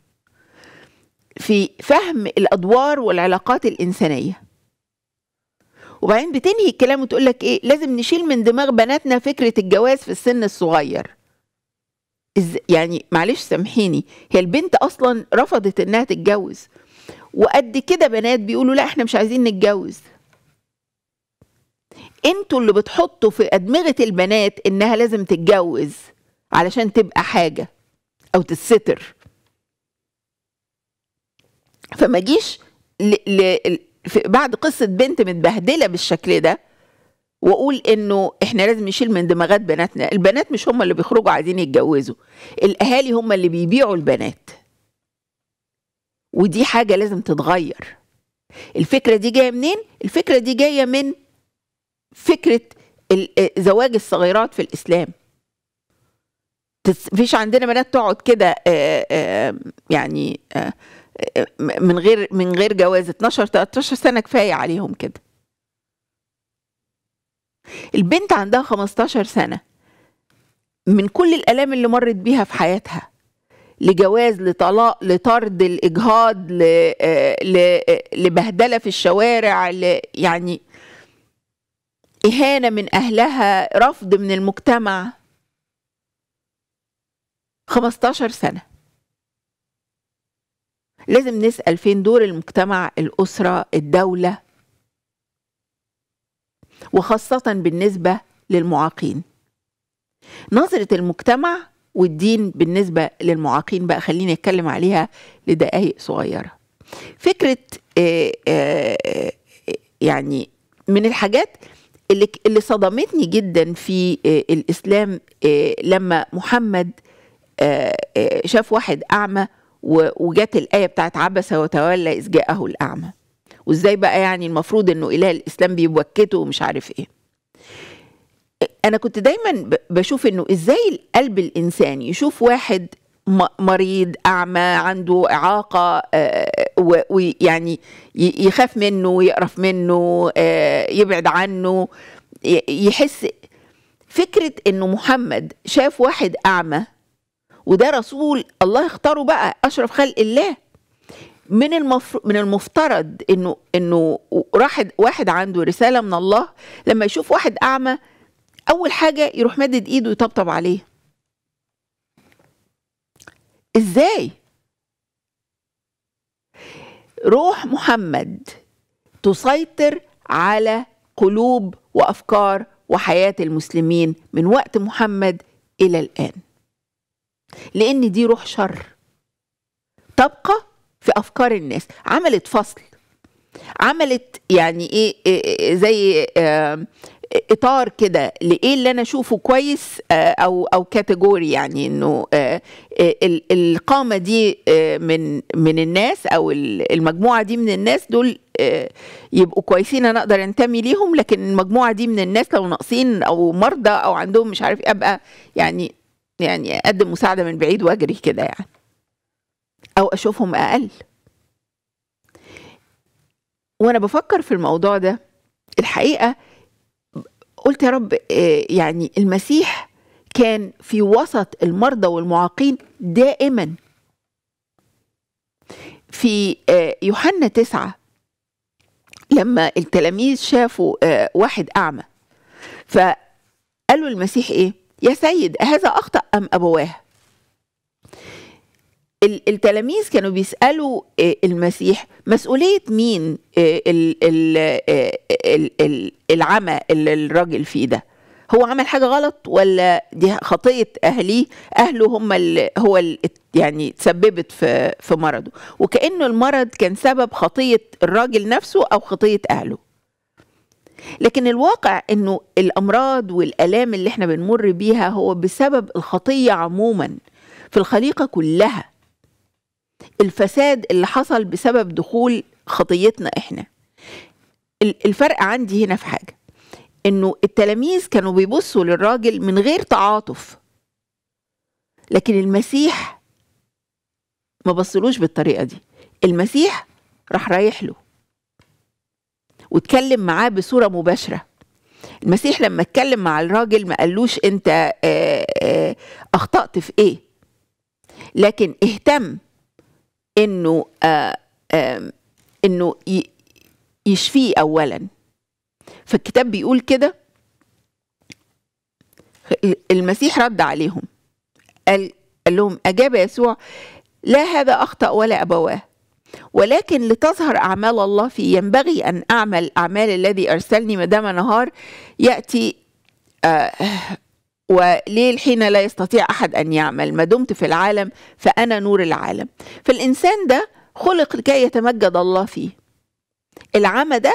في فهم الادوار والعلاقات الانسانيه وبعدين بتنهي الكلام وتقول لك ايه لازم نشيل من دماغ بناتنا فكره الجواز في السن الصغير إز يعني معلش سامحيني هي البنت اصلا رفضت انها تتجوز وقد كده بنات بيقولوا لا احنا مش عايزين نتجوز انتوا اللي بتحطوا في ادمغه البنات انها لازم تتجوز علشان تبقى حاجه او تتستر فما جيش ل... ل... بعد قصه بنت متبهدله بالشكل ده واقول انه احنا لازم نشيل من دماغات بناتنا البنات مش هم اللي بيخرجوا عايزين يتجوزوا الاهالي هم اللي بيبيعوا البنات ودي حاجه لازم تتغير الفكره دي جايه منين الفكره دي جايه من فكره آه، زواج الصغيرات في الاسلام مفيش عندنا بنات تقعد كده آه، آه، يعني آآ من غير من غير جواز 12 13 سنه كفايه عليهم كده البنت عندها 15 سنه من كل الالام اللي مرت بيها في حياتها لجواز لطلاق لطرد لاجهاض لبهدله في الشوارع يعني اهانه من اهلها رفض من المجتمع 15 سنه لازم نسأل فين دور المجتمع الأسرة الدولة وخاصة بالنسبة للمعاقين نظرة المجتمع والدين بالنسبة للمعاقين بقى خليني أتكلم عليها لدقايق صغيرة فكرة آه، آه، آه، يعني من الحاجات اللي اللي صدمتني جدا في الإسلام لما محمد شاف واحد أعمى وجت الآية بتاعت عبس وتولى إذ جاءه الأعمى وإزاي بقى يعني المفروض إنه إله الإسلام بيوكته ومش عارف إيه أنا كنت دايما بشوف إنه إزاي القلب الإنسان يشوف واحد مريض أعمى عنده إعاقة ويعني يخاف منه ويقرف منه يبعد عنه يحس فكرة إنه محمد شاف واحد أعمى وده رسول الله اختاره بقى اشرف خلق الله من من المفترض انه انه راح واحد عنده رساله من الله لما يشوف واحد اعمى اول حاجه يروح مدد ايده ويطبطب عليه ازاي روح محمد تسيطر على قلوب وافكار وحياه المسلمين من وقت محمد الى الان لان دي روح شر تبقى في افكار الناس عملت فصل عملت يعني ايه, إيه, إيه، زي إيه اطار كده لايه اللي انا اشوفه كويس آه، او او كاتيجوري يعني انه آه، آه، القامه دي من من الناس او المجموعه دي من الناس دول يبقوا كويسين انا اقدر انتمي ليهم لكن المجموعه دي من الناس لو ناقصين او مرضى او عندهم مش عارف إيه، ابقى يعني يعني أقدم مساعدة من بعيد وأجري كده يعني أو أشوفهم أقل وأنا بفكر في الموضوع ده الحقيقة قلت يا رب آه، يعني المسيح كان في وسط المرضى والمعاقين دائما في آه، يوحنا تسعة لما التلاميذ شافوا آه، واحد أعمى فقالوا المسيح إيه يا سيد هذا أخطأ أم أبواه التلاميذ كانوا بيسألوا آه، المسيح مسؤولية مين آه، آه، العمى اللي الراجل فيه ده هو عمل حاجة غلط ولا دي خطية أهليه أهله هم اللي هو اللي يعني تسببت في في مرضه وكأنه المرض كان سبب خطية الراجل نفسه أو خطية أهله لكن الواقع انه الامراض والالام اللي احنا بنمر بيها هو بسبب الخطيه عموما في الخليقه كلها الفساد اللي حصل بسبب دخول خطيتنا احنا الفرق عندي هنا في حاجه انه التلاميذ كانوا بيبصوا للراجل من غير تعاطف لكن المسيح ما بصلوش بالطريقه دي المسيح راح رايح له واتكلم معاه بصوره مباشره المسيح لما اتكلم مع الراجل ما قالوش انت آه، آه، اخطات في ايه لكن اهتم انه آه، انه يشفيه اولا فالكتاب بيقول كده المسيح رد عليهم قال لهم اجاب يسوع لا هذا اخطا ولا ابواه ولكن لتظهر أعمال الله في ينبغي أن أعمل أعمال الذي أرسلني مدام نهار يأتي آه وليل حين لا يستطيع أحد أن يعمل ما دمت في العالم فأنا نور العالم فالإنسان ده خلق لكي يتمجد الله فيه العمى ده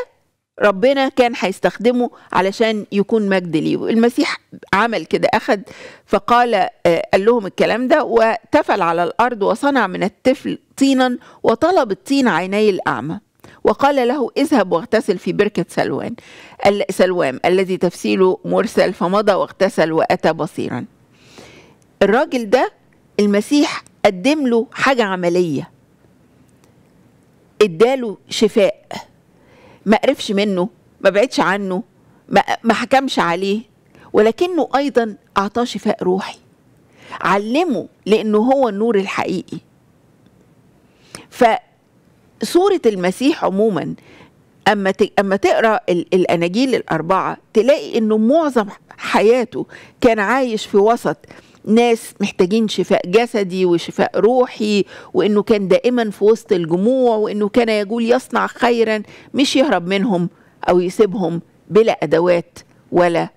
ربنا كان هيستخدمه علشان يكون مجد ليه المسيح عمل كده أخد فقال آه، قال لهم الكلام ده وتفل على الأرض وصنع من الطفل طينا وطلب الطين عيني الأعمى وقال له اذهب واغتسل في بركة سلوان سلوام الذي تفسيره مرسل فمضى واغتسل وأتى بصيرا الراجل ده المسيح قدم له حاجة عملية اداله شفاء ما قرفش منه ما بعدش عنه ما, ما حكمش عليه ولكنه أيضا أعطاه شفاء روحي علمه لأنه هو النور الحقيقي فصورة المسيح عموما أما أما تقرأ الأناجيل الأربعة تلاقي إنه معظم حياته كان عايش في وسط ناس محتاجين شفاء جسدي وشفاء روحي وانه كان دائما في وسط الجموع وانه كان يقول يصنع خيرا مش يهرب منهم او يسيبهم بلا ادوات ولا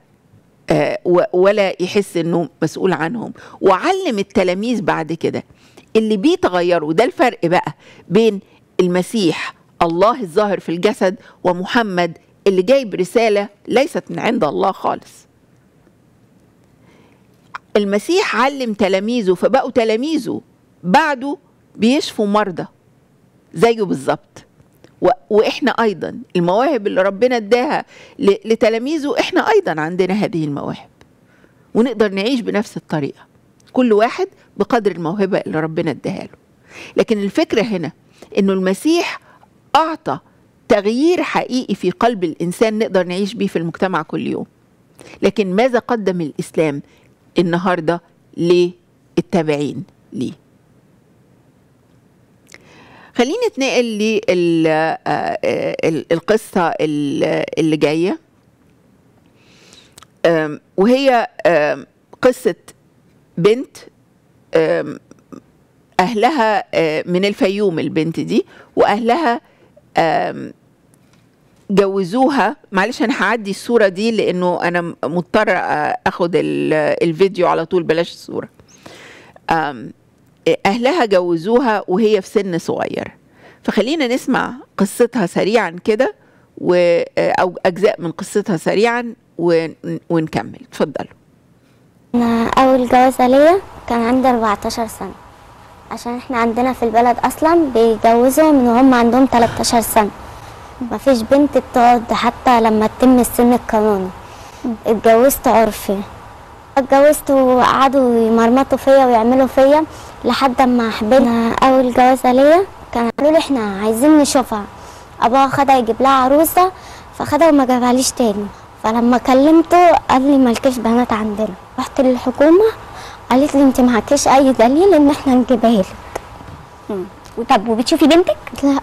آه ولا يحس انه مسؤول عنهم وعلم التلاميذ بعد كده اللي بيتغيروا ده الفرق بقى بين المسيح الله الظاهر في الجسد ومحمد اللي جايب رساله ليست من عند الله خالص المسيح علم تلاميذه فبقوا تلاميذه بعده بيشفوا مرضى زيه بالظبط واحنا ايضا المواهب اللي ربنا اداها لتلاميذه احنا ايضا عندنا هذه المواهب ونقدر نعيش بنفس الطريقه كل واحد بقدر الموهبه اللي ربنا اداها له لكن الفكره هنا انه المسيح اعطى تغيير حقيقي في قلب الانسان نقدر نعيش بيه في المجتمع كل يوم لكن ماذا قدم الاسلام النهارده للتابعين ليه خليني اتنقل للقصة آه، آه، اللي جاية وهي قصة بنت أهلها آه، من الفيوم البنت دي وأهلها جوزوها معلش انا هعدي الصوره دي لانه انا مضطره اخد الفيديو على طول بلاش الصوره اهلها جوزوها وهي في سن صغير فخلينا نسمع قصتها سريعا كده و او اجزاء من قصتها سريعا ونكمل اتفضلوا انا اول جوازه ليا كان عندي 14 سنه عشان احنا عندنا في البلد اصلا بيجوزوا من وهم عندهم 13 سنه مفيش بنت بتقعد حتى لما تتم السن القانوني اتجوزت عرفي اتجوزت وقعدوا يمرمطوا فيا ويعملوا فيا لحد ما حبينا اول جوازه ليا كان قالوا لي احنا عايزين نشوفها ابوها خدها يجيب لها عروسه فخدها وما جابهاليش تاني فلما كلمته قال لي مالكيش بنات عندنا رحت للحكومه قالت لي انت معكيش اي دليل ان احنا نجيبها لك طب وبتشوفي بنتك لا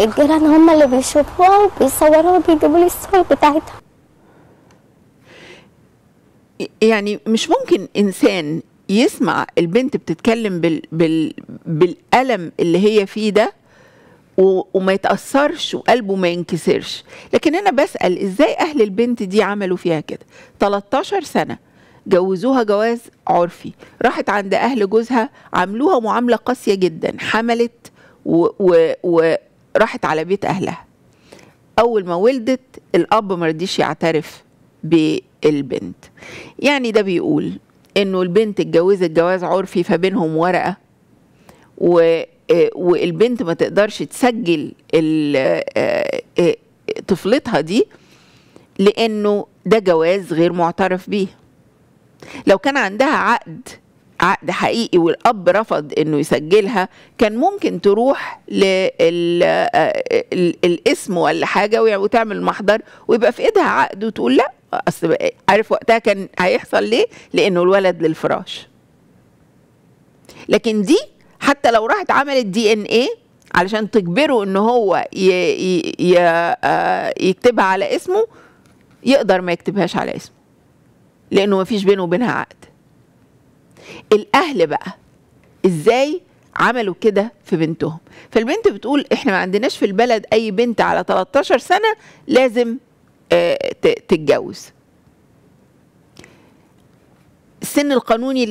الجيران هم اللي بيشوفوها وبيصوروها وبيجيبوا لي الصور بتاعتها يعني مش ممكن انسان يسمع البنت بتتكلم بال بال بالالم اللي هي فيه ده وما يتاثرش وقلبه ما ينكسرش لكن انا بسال ازاي اهل البنت دي عملوا فيها كده 13 سنه جوزوها جواز عرفي راحت عند اهل جوزها عاملوها معامله قاسيه جدا حملت و, و, و راحت على بيت اهلها اول ما ولدت الاب ما رضيش يعترف بالبنت يعني ده بيقول انه البنت اتجوزت جواز عرفي فبينهم ورقه و آه، والبنت ما تقدرش تسجل آه، آه، طفلتها دي لانه ده جواز غير معترف بيه لو كان عندها عقد عقد حقيقي والاب رفض انه يسجلها كان ممكن تروح للاسم آه، ولا حاجه وتعمل محضر ويبقى في ايدها عقد وتقول لا اصل عارف وقتها كان هيحصل ليه؟ لانه الولد للفراش. لكن دي حتى لو راحت عملت دي ان ايه علشان تجبره ان هو ي... ي... ي... آه، يكتبها على اسمه يقدر ما يكتبهاش على اسمه لانه ما فيش بينه وبينها عقد الاهل بقى ازاي عملوا كده في بنتهم فالبنت بتقول احنا ما عندناش في البلد اي بنت على 13 سنه لازم آه، تتجوز السن القانوني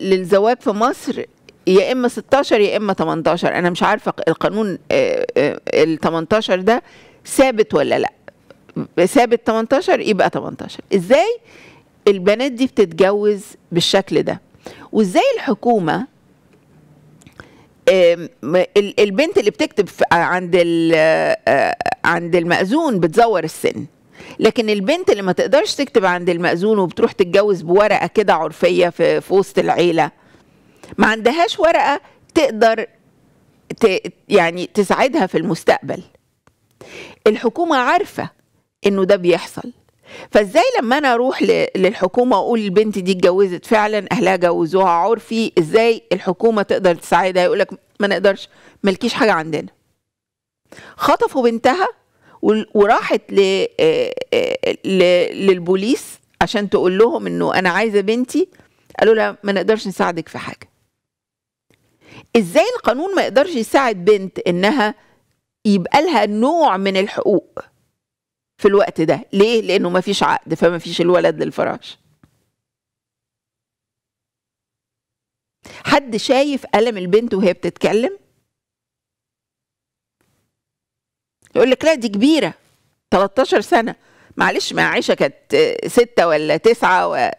للزواج في مصر يا اما 16 يا اما 18 انا مش عارفه القانون آه، آه، ال 18 ده ثابت ولا لا ثابت 18 يبقى 18 ازاي البنات دي بتتجوز بالشكل ده وازاي الحكومه البنت اللي بتكتب عند عند المأذون بتزور السن لكن البنت اللي ما تقدرش تكتب عند المأذون وبتروح تتجوز بورقه كده عرفيه في وسط العيله ما عندهاش ورقه تقدر يعني تساعدها في المستقبل الحكومه عارفه انه ده بيحصل فازاي لما انا اروح للحكومه واقول البنت دي اتجوزت فعلا اهلها جوزوها عرفي ازاي الحكومه تقدر تساعدها يقول لك ما نقدرش ملكيش حاجه عندنا خطفوا بنتها وراحت آه، آه، للبوليس عشان تقول لهم انه انا عايزه بنتي قالوا لها ما نقدرش نساعدك في حاجه ازاي القانون ما يقدرش يساعد بنت انها يبقى لها نوع من الحقوق في الوقت ده ليه لانه ما فيش عقد فما فيش الولد للفراش حد شايف ألم البنت وهي بتتكلم يقول لك لا دي كبيرة 13 سنة معلش ما عائشة كانت ستة ولا تسعة و...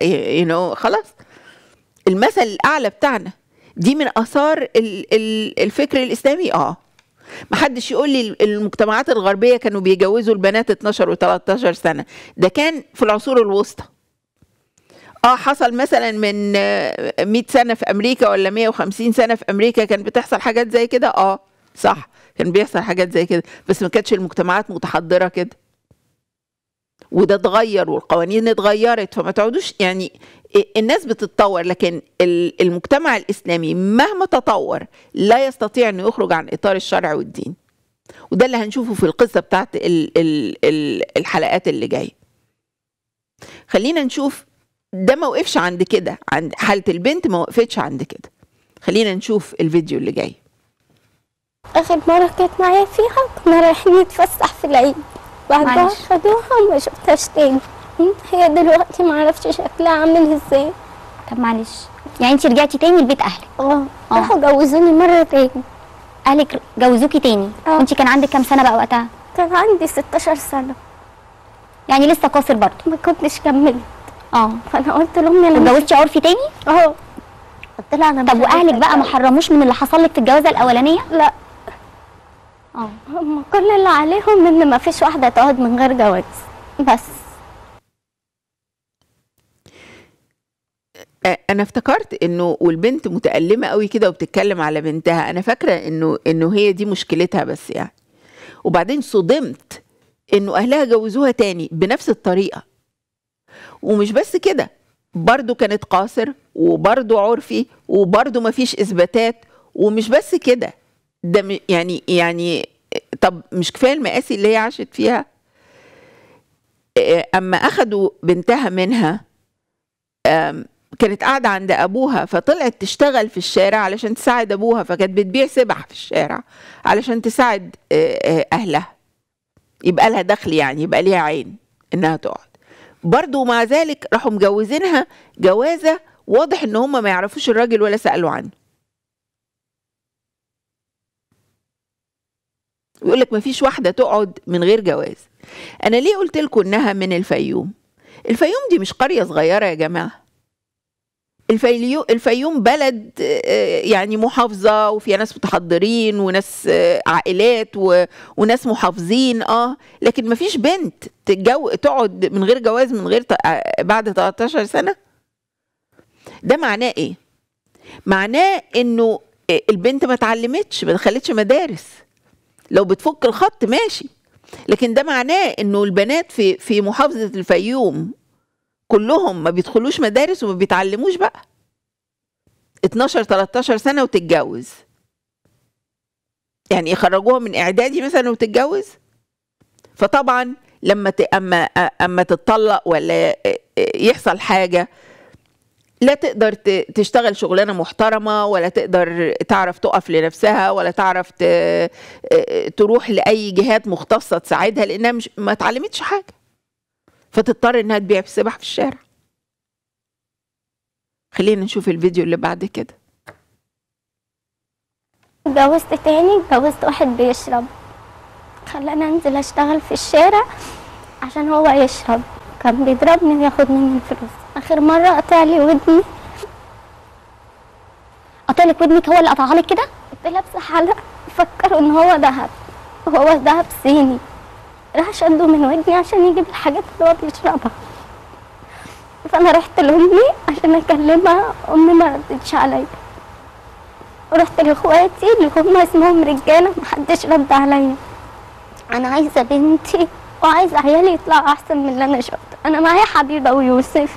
you know خلاص المثل الأعلى بتاعنا دي من آثار الفكر الإسلامي آه ما حدش يقول لي المجتمعات الغربيه كانوا بيجوزوا البنات 12 و13 سنه ده كان في العصور الوسطى اه حصل مثلا من 100 آه، سنه في امريكا ولا 150 سنه في امريكا كان بتحصل حاجات زي كده اه صح كان بيحصل حاجات زي كده بس ما كانتش المجتمعات متحضره كده وده اتغير والقوانين اتغيرت فما تقعدوش يعني الناس بتتطور لكن المجتمع الاسلامي مهما تطور لا يستطيع انه يخرج عن اطار الشرع والدين وده اللي هنشوفه في القصه بتاعت الحلقات اللي جايه خلينا نشوف ده ما وقفش عند كده عند حاله البنت ما وقفتش عند كده خلينا نشوف الفيديو اللي جاي اخر مره كانت معايا فيها كنا رايحين نتفسح في العيد بعدها خدوها وما شفتهاش تاني هي دلوقتي ما عرفتش شكلها عامل ازاي طب معلش يعني انت رجعتي تاني لبيت اهلك اه،, اه راحوا جوزوني مره تاني اهلك جوزوكي تاني أوه. وانت كان عندك كام سنه بقى وقتها كان عندي 16 سنه يعني لسه قاصر برضه ما كنتش كملت اه فانا قلت لامي انا اتجوزتي عرفي تاني اه قلت لها انا طب واهلك بقى ما حرموش من اللي حصل لك في الجوازه الاولانيه لا اه هم كل اللي عليهم ان ما فيش واحده تقعد من غير جواز بس انا افتكرت انه والبنت متألمة قوي كده وبتتكلم على بنتها انا فاكرة انه انه هي دي مشكلتها بس يعني وبعدين صدمت انه اهلها جوزوها تاني بنفس الطريقة ومش بس كده برضو كانت قاصر وبرضو عرفي وبرضو مفيش اثباتات ومش بس كده ده يعني يعني طب مش كفايه المقاسي اللي هي عاشت فيها اما اخدوا بنتها منها كانت قاعدة عند أبوها فطلعت تشتغل في الشارع علشان تساعد أبوها فكانت بتبيع سبح في الشارع علشان تساعد آه، آه، أهلها يبقى لها دخل يعني يبقى ليها عين إنها تقعد برضو مع ذلك راحوا مجوزينها جوازة واضح إن هم ما يعرفوش الراجل ولا سألوا عنه ويقول لك مفيش واحدة تقعد من غير جواز أنا ليه قلت لكم إنها من الفيوم الفيوم دي مش قرية صغيرة يا جماعة الفيوم الفيوم بلد آه، يعني محافظه وفيها ناس متحضرين وناس آه، عائلات وناس محافظين اه لكن ما فيش بنت تقعد من غير جواز من غير آه، بعد 13 سنه ده معناه ايه معناه انه البنت ما اتعلمتش ما دخلتش مدارس لو بتفك الخط ماشي لكن ده معناه انه البنات في في محافظه الفيوم كلهم ما بيدخلوش مدارس وما بيتعلموش بقى 12 13 سنة وتتجوز يعني يخرجوها من اعدادي مثلا وتتجوز فطبعا لما اما اما تتطلق ولا يحصل حاجه لا تقدر تشتغل شغلانه محترمه ولا تقدر تعرف تقف لنفسها ولا تعرف تروح لاي جهات مختصه تساعدها لانها مش ما اتعلمتش حاجه فتضطر انها تبيع في السبح في الشارع خلينا نشوف الفيديو اللي بعد كده اتجوزت تاني اتجوزت واحد بيشرب خلاني انزل اشتغل في الشارع عشان هو يشرب كان بيضربني وياخد مني الفلوس اخر مره قطع لي ودني قطع لك ودنك هو اللي قطعها لك كده كنت لابسه حلق فكروا ان هو ذهب هو ذهب صيني راح شده من ودني عشان يجيب الحاجات اللي هو بيشربها فانا رحت لامي عشان اكلمها امي ما ردتش عليا ورحت لاخواتي اللي هم اسمهم رجاله محدش رد عليا انا عايزه بنتي وعايزه عيالي يطلعوا احسن من اللي انا شفته انا معايا حبيبه ويوسف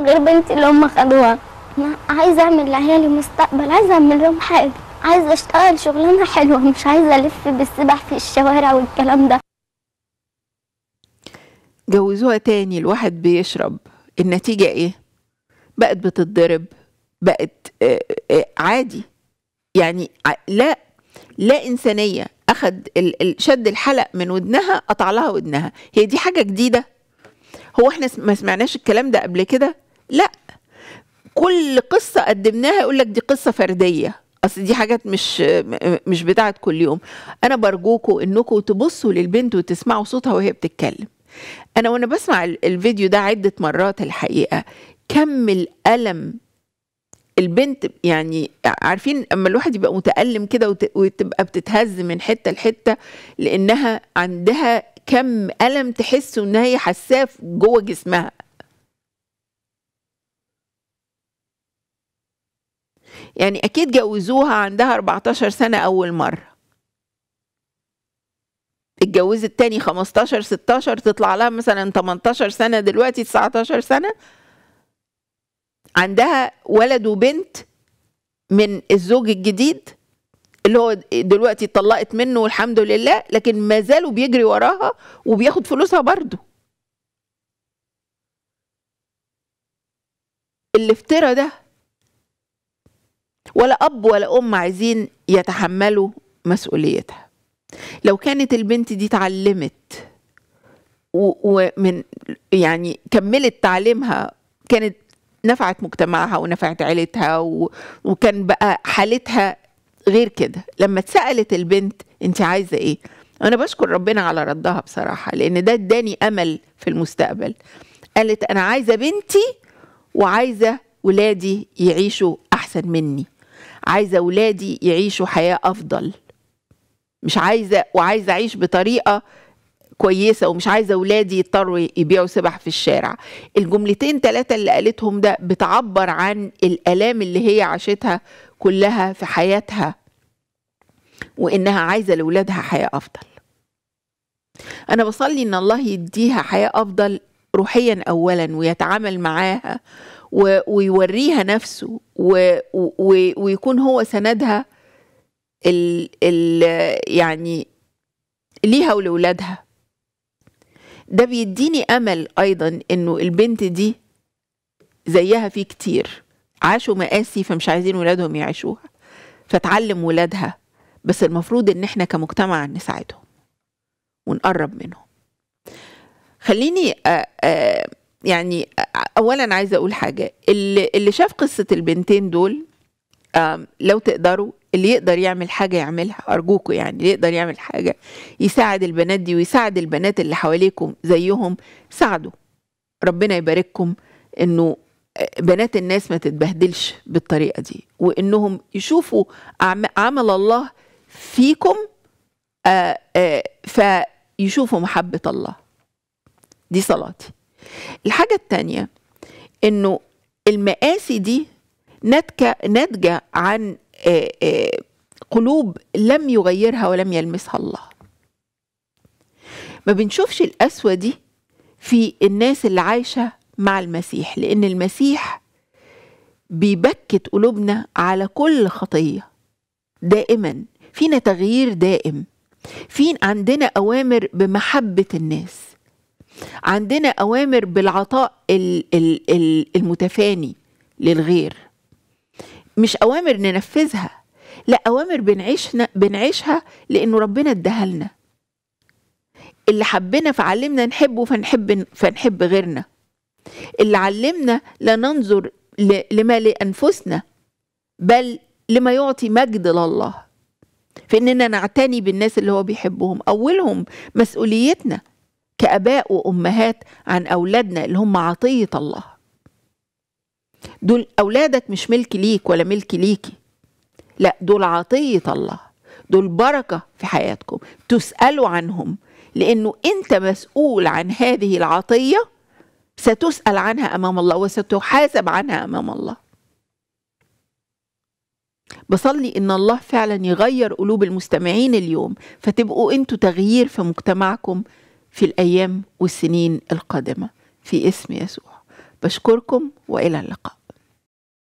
غير بنتي اللي هم خدوها انا عايزه اعمل لعيالي مستقبل عايزه اعمل لهم حاجه عايزه اشتغل شغلانه حلوه مش عايزه الف بالسبح في الشوارع والكلام ده جوزوها تاني الواحد بيشرب النتيجة ايه بقت بتتضرب بقت آه، آه، عادي يعني لا لا إنسانية أخد شد الحلق من ودنها قطع لها ودنها هي دي حاجة جديدة هو احنا ما سمعناش الكلام ده قبل كده لا كل قصة قدمناها يقول لك دي قصة فردية اصل دي حاجات مش مش بتاعت كل يوم انا برجوكوا انكم تبصوا للبنت وتسمعوا صوتها وهي بتتكلم انا وانا بسمع الفيديو ده عده مرات الحقيقه كم الالم البنت يعني عارفين اما الواحد يبقى متالم كده وتبقى بتتهز من حته لحته لانها عندها كم الم تحسه ان هي حاساه جوه جسمها يعني اكيد جوزوها عندها 14 سنه اول مره اتجوزت تاني 15 16 تطلع لها مثلا 18 سنة دلوقتي 19 سنة عندها ولد وبنت من الزوج الجديد اللي هو دلوقتي اتطلقت منه والحمد لله لكن ما زالوا بيجري وراها وبياخد فلوسها برضه الافتراء ده ولا اب ولا ام عايزين يتحملوا مسؤوليتها لو كانت البنت دي اتعلمت ومن يعني كملت تعليمها كانت نفعت مجتمعها ونفعت عيلتها وكان بقى حالتها غير كده لما اتسالت البنت انت عايزه ايه انا بشكر ربنا على ردها بصراحه لان ده اداني امل في المستقبل قالت انا عايزه بنتي وعايزه ولادي يعيشوا احسن مني عايزه ولادي يعيشوا حياه افضل مش عايزه وعايزه اعيش بطريقه كويسه ومش عايزه اولادي يضطروا يبيعوا سبح في الشارع الجملتين ثلاثه اللي قالتهم ده بتعبر عن الالام اللي هي عاشتها كلها في حياتها وانها عايزه لاولادها حياه افضل انا بصلي ان الله يديها حياه افضل روحيا اولا ويتعامل معاها ويوريها نفسه ويكون هو سندها ال ال يعني ليها ولولادها ده بيديني امل ايضا انه البنت دي زيها في كتير عاشوا مقاسي فمش عايزين ولادهم يعيشوها فتعلم ولادها بس المفروض ان احنا كمجتمع نساعدهم ونقرب منهم خليني أ أ يعني اولا عايزه اقول حاجه اللي, اللي شاف قصه البنتين دول لو تقدروا اللي يقدر يعمل حاجة يعملها أرجوكوا يعني اللي يقدر يعمل حاجة يساعد البنات دي ويساعد البنات اللي حواليكم زيهم ساعدوا ربنا يبارككم إنه آه، بنات الناس ما تتبهدلش بالطريقة دي وإنهم يشوفوا عمل الله فيكم آه، آه، فيشوفوا محبة الله دي صلاتي الحاجة الثانية إنه المقاسي دي ناتجة عن آه، آه، قلوب لم يغيرها ولم يلمسها الله ما بنشوفش القسوة دي في الناس اللي عايشة مع المسيح لأن المسيح بيبكت قلوبنا على كل خطية دائما فينا تغيير دائم فين عندنا أوامر بمحبة الناس عندنا أوامر بالعطاء المتفاني للغير مش أوامر ننفذها لا أوامر بنعيش بنعيشها لأنه ربنا اداها لنا اللي حبنا فعلمنا نحبه فنحب فنحب غيرنا اللي علمنا لا ننظر لما لأنفسنا بل لما يعطي مجد لله في إننا نعتني بالناس اللي هو بيحبهم أولهم مسؤوليتنا كآباء وأمهات عن أولادنا اللي هم عطية الله دول أولادك مش ملك ليك ولا ملك ليكي لا دول عطية الله دول بركة في حياتكم تسألوا عنهم لأنه أنت مسؤول عن هذه العطية ستسأل عنها أمام الله وستحاسب عنها أمام الله بصلي ان الله فعلا يغير قلوب المستمعين اليوم فتبقوا انتوا تغيير في مجتمعكم في الايام والسنين القادمه في اسم يسوع بشكركم والى اللقاء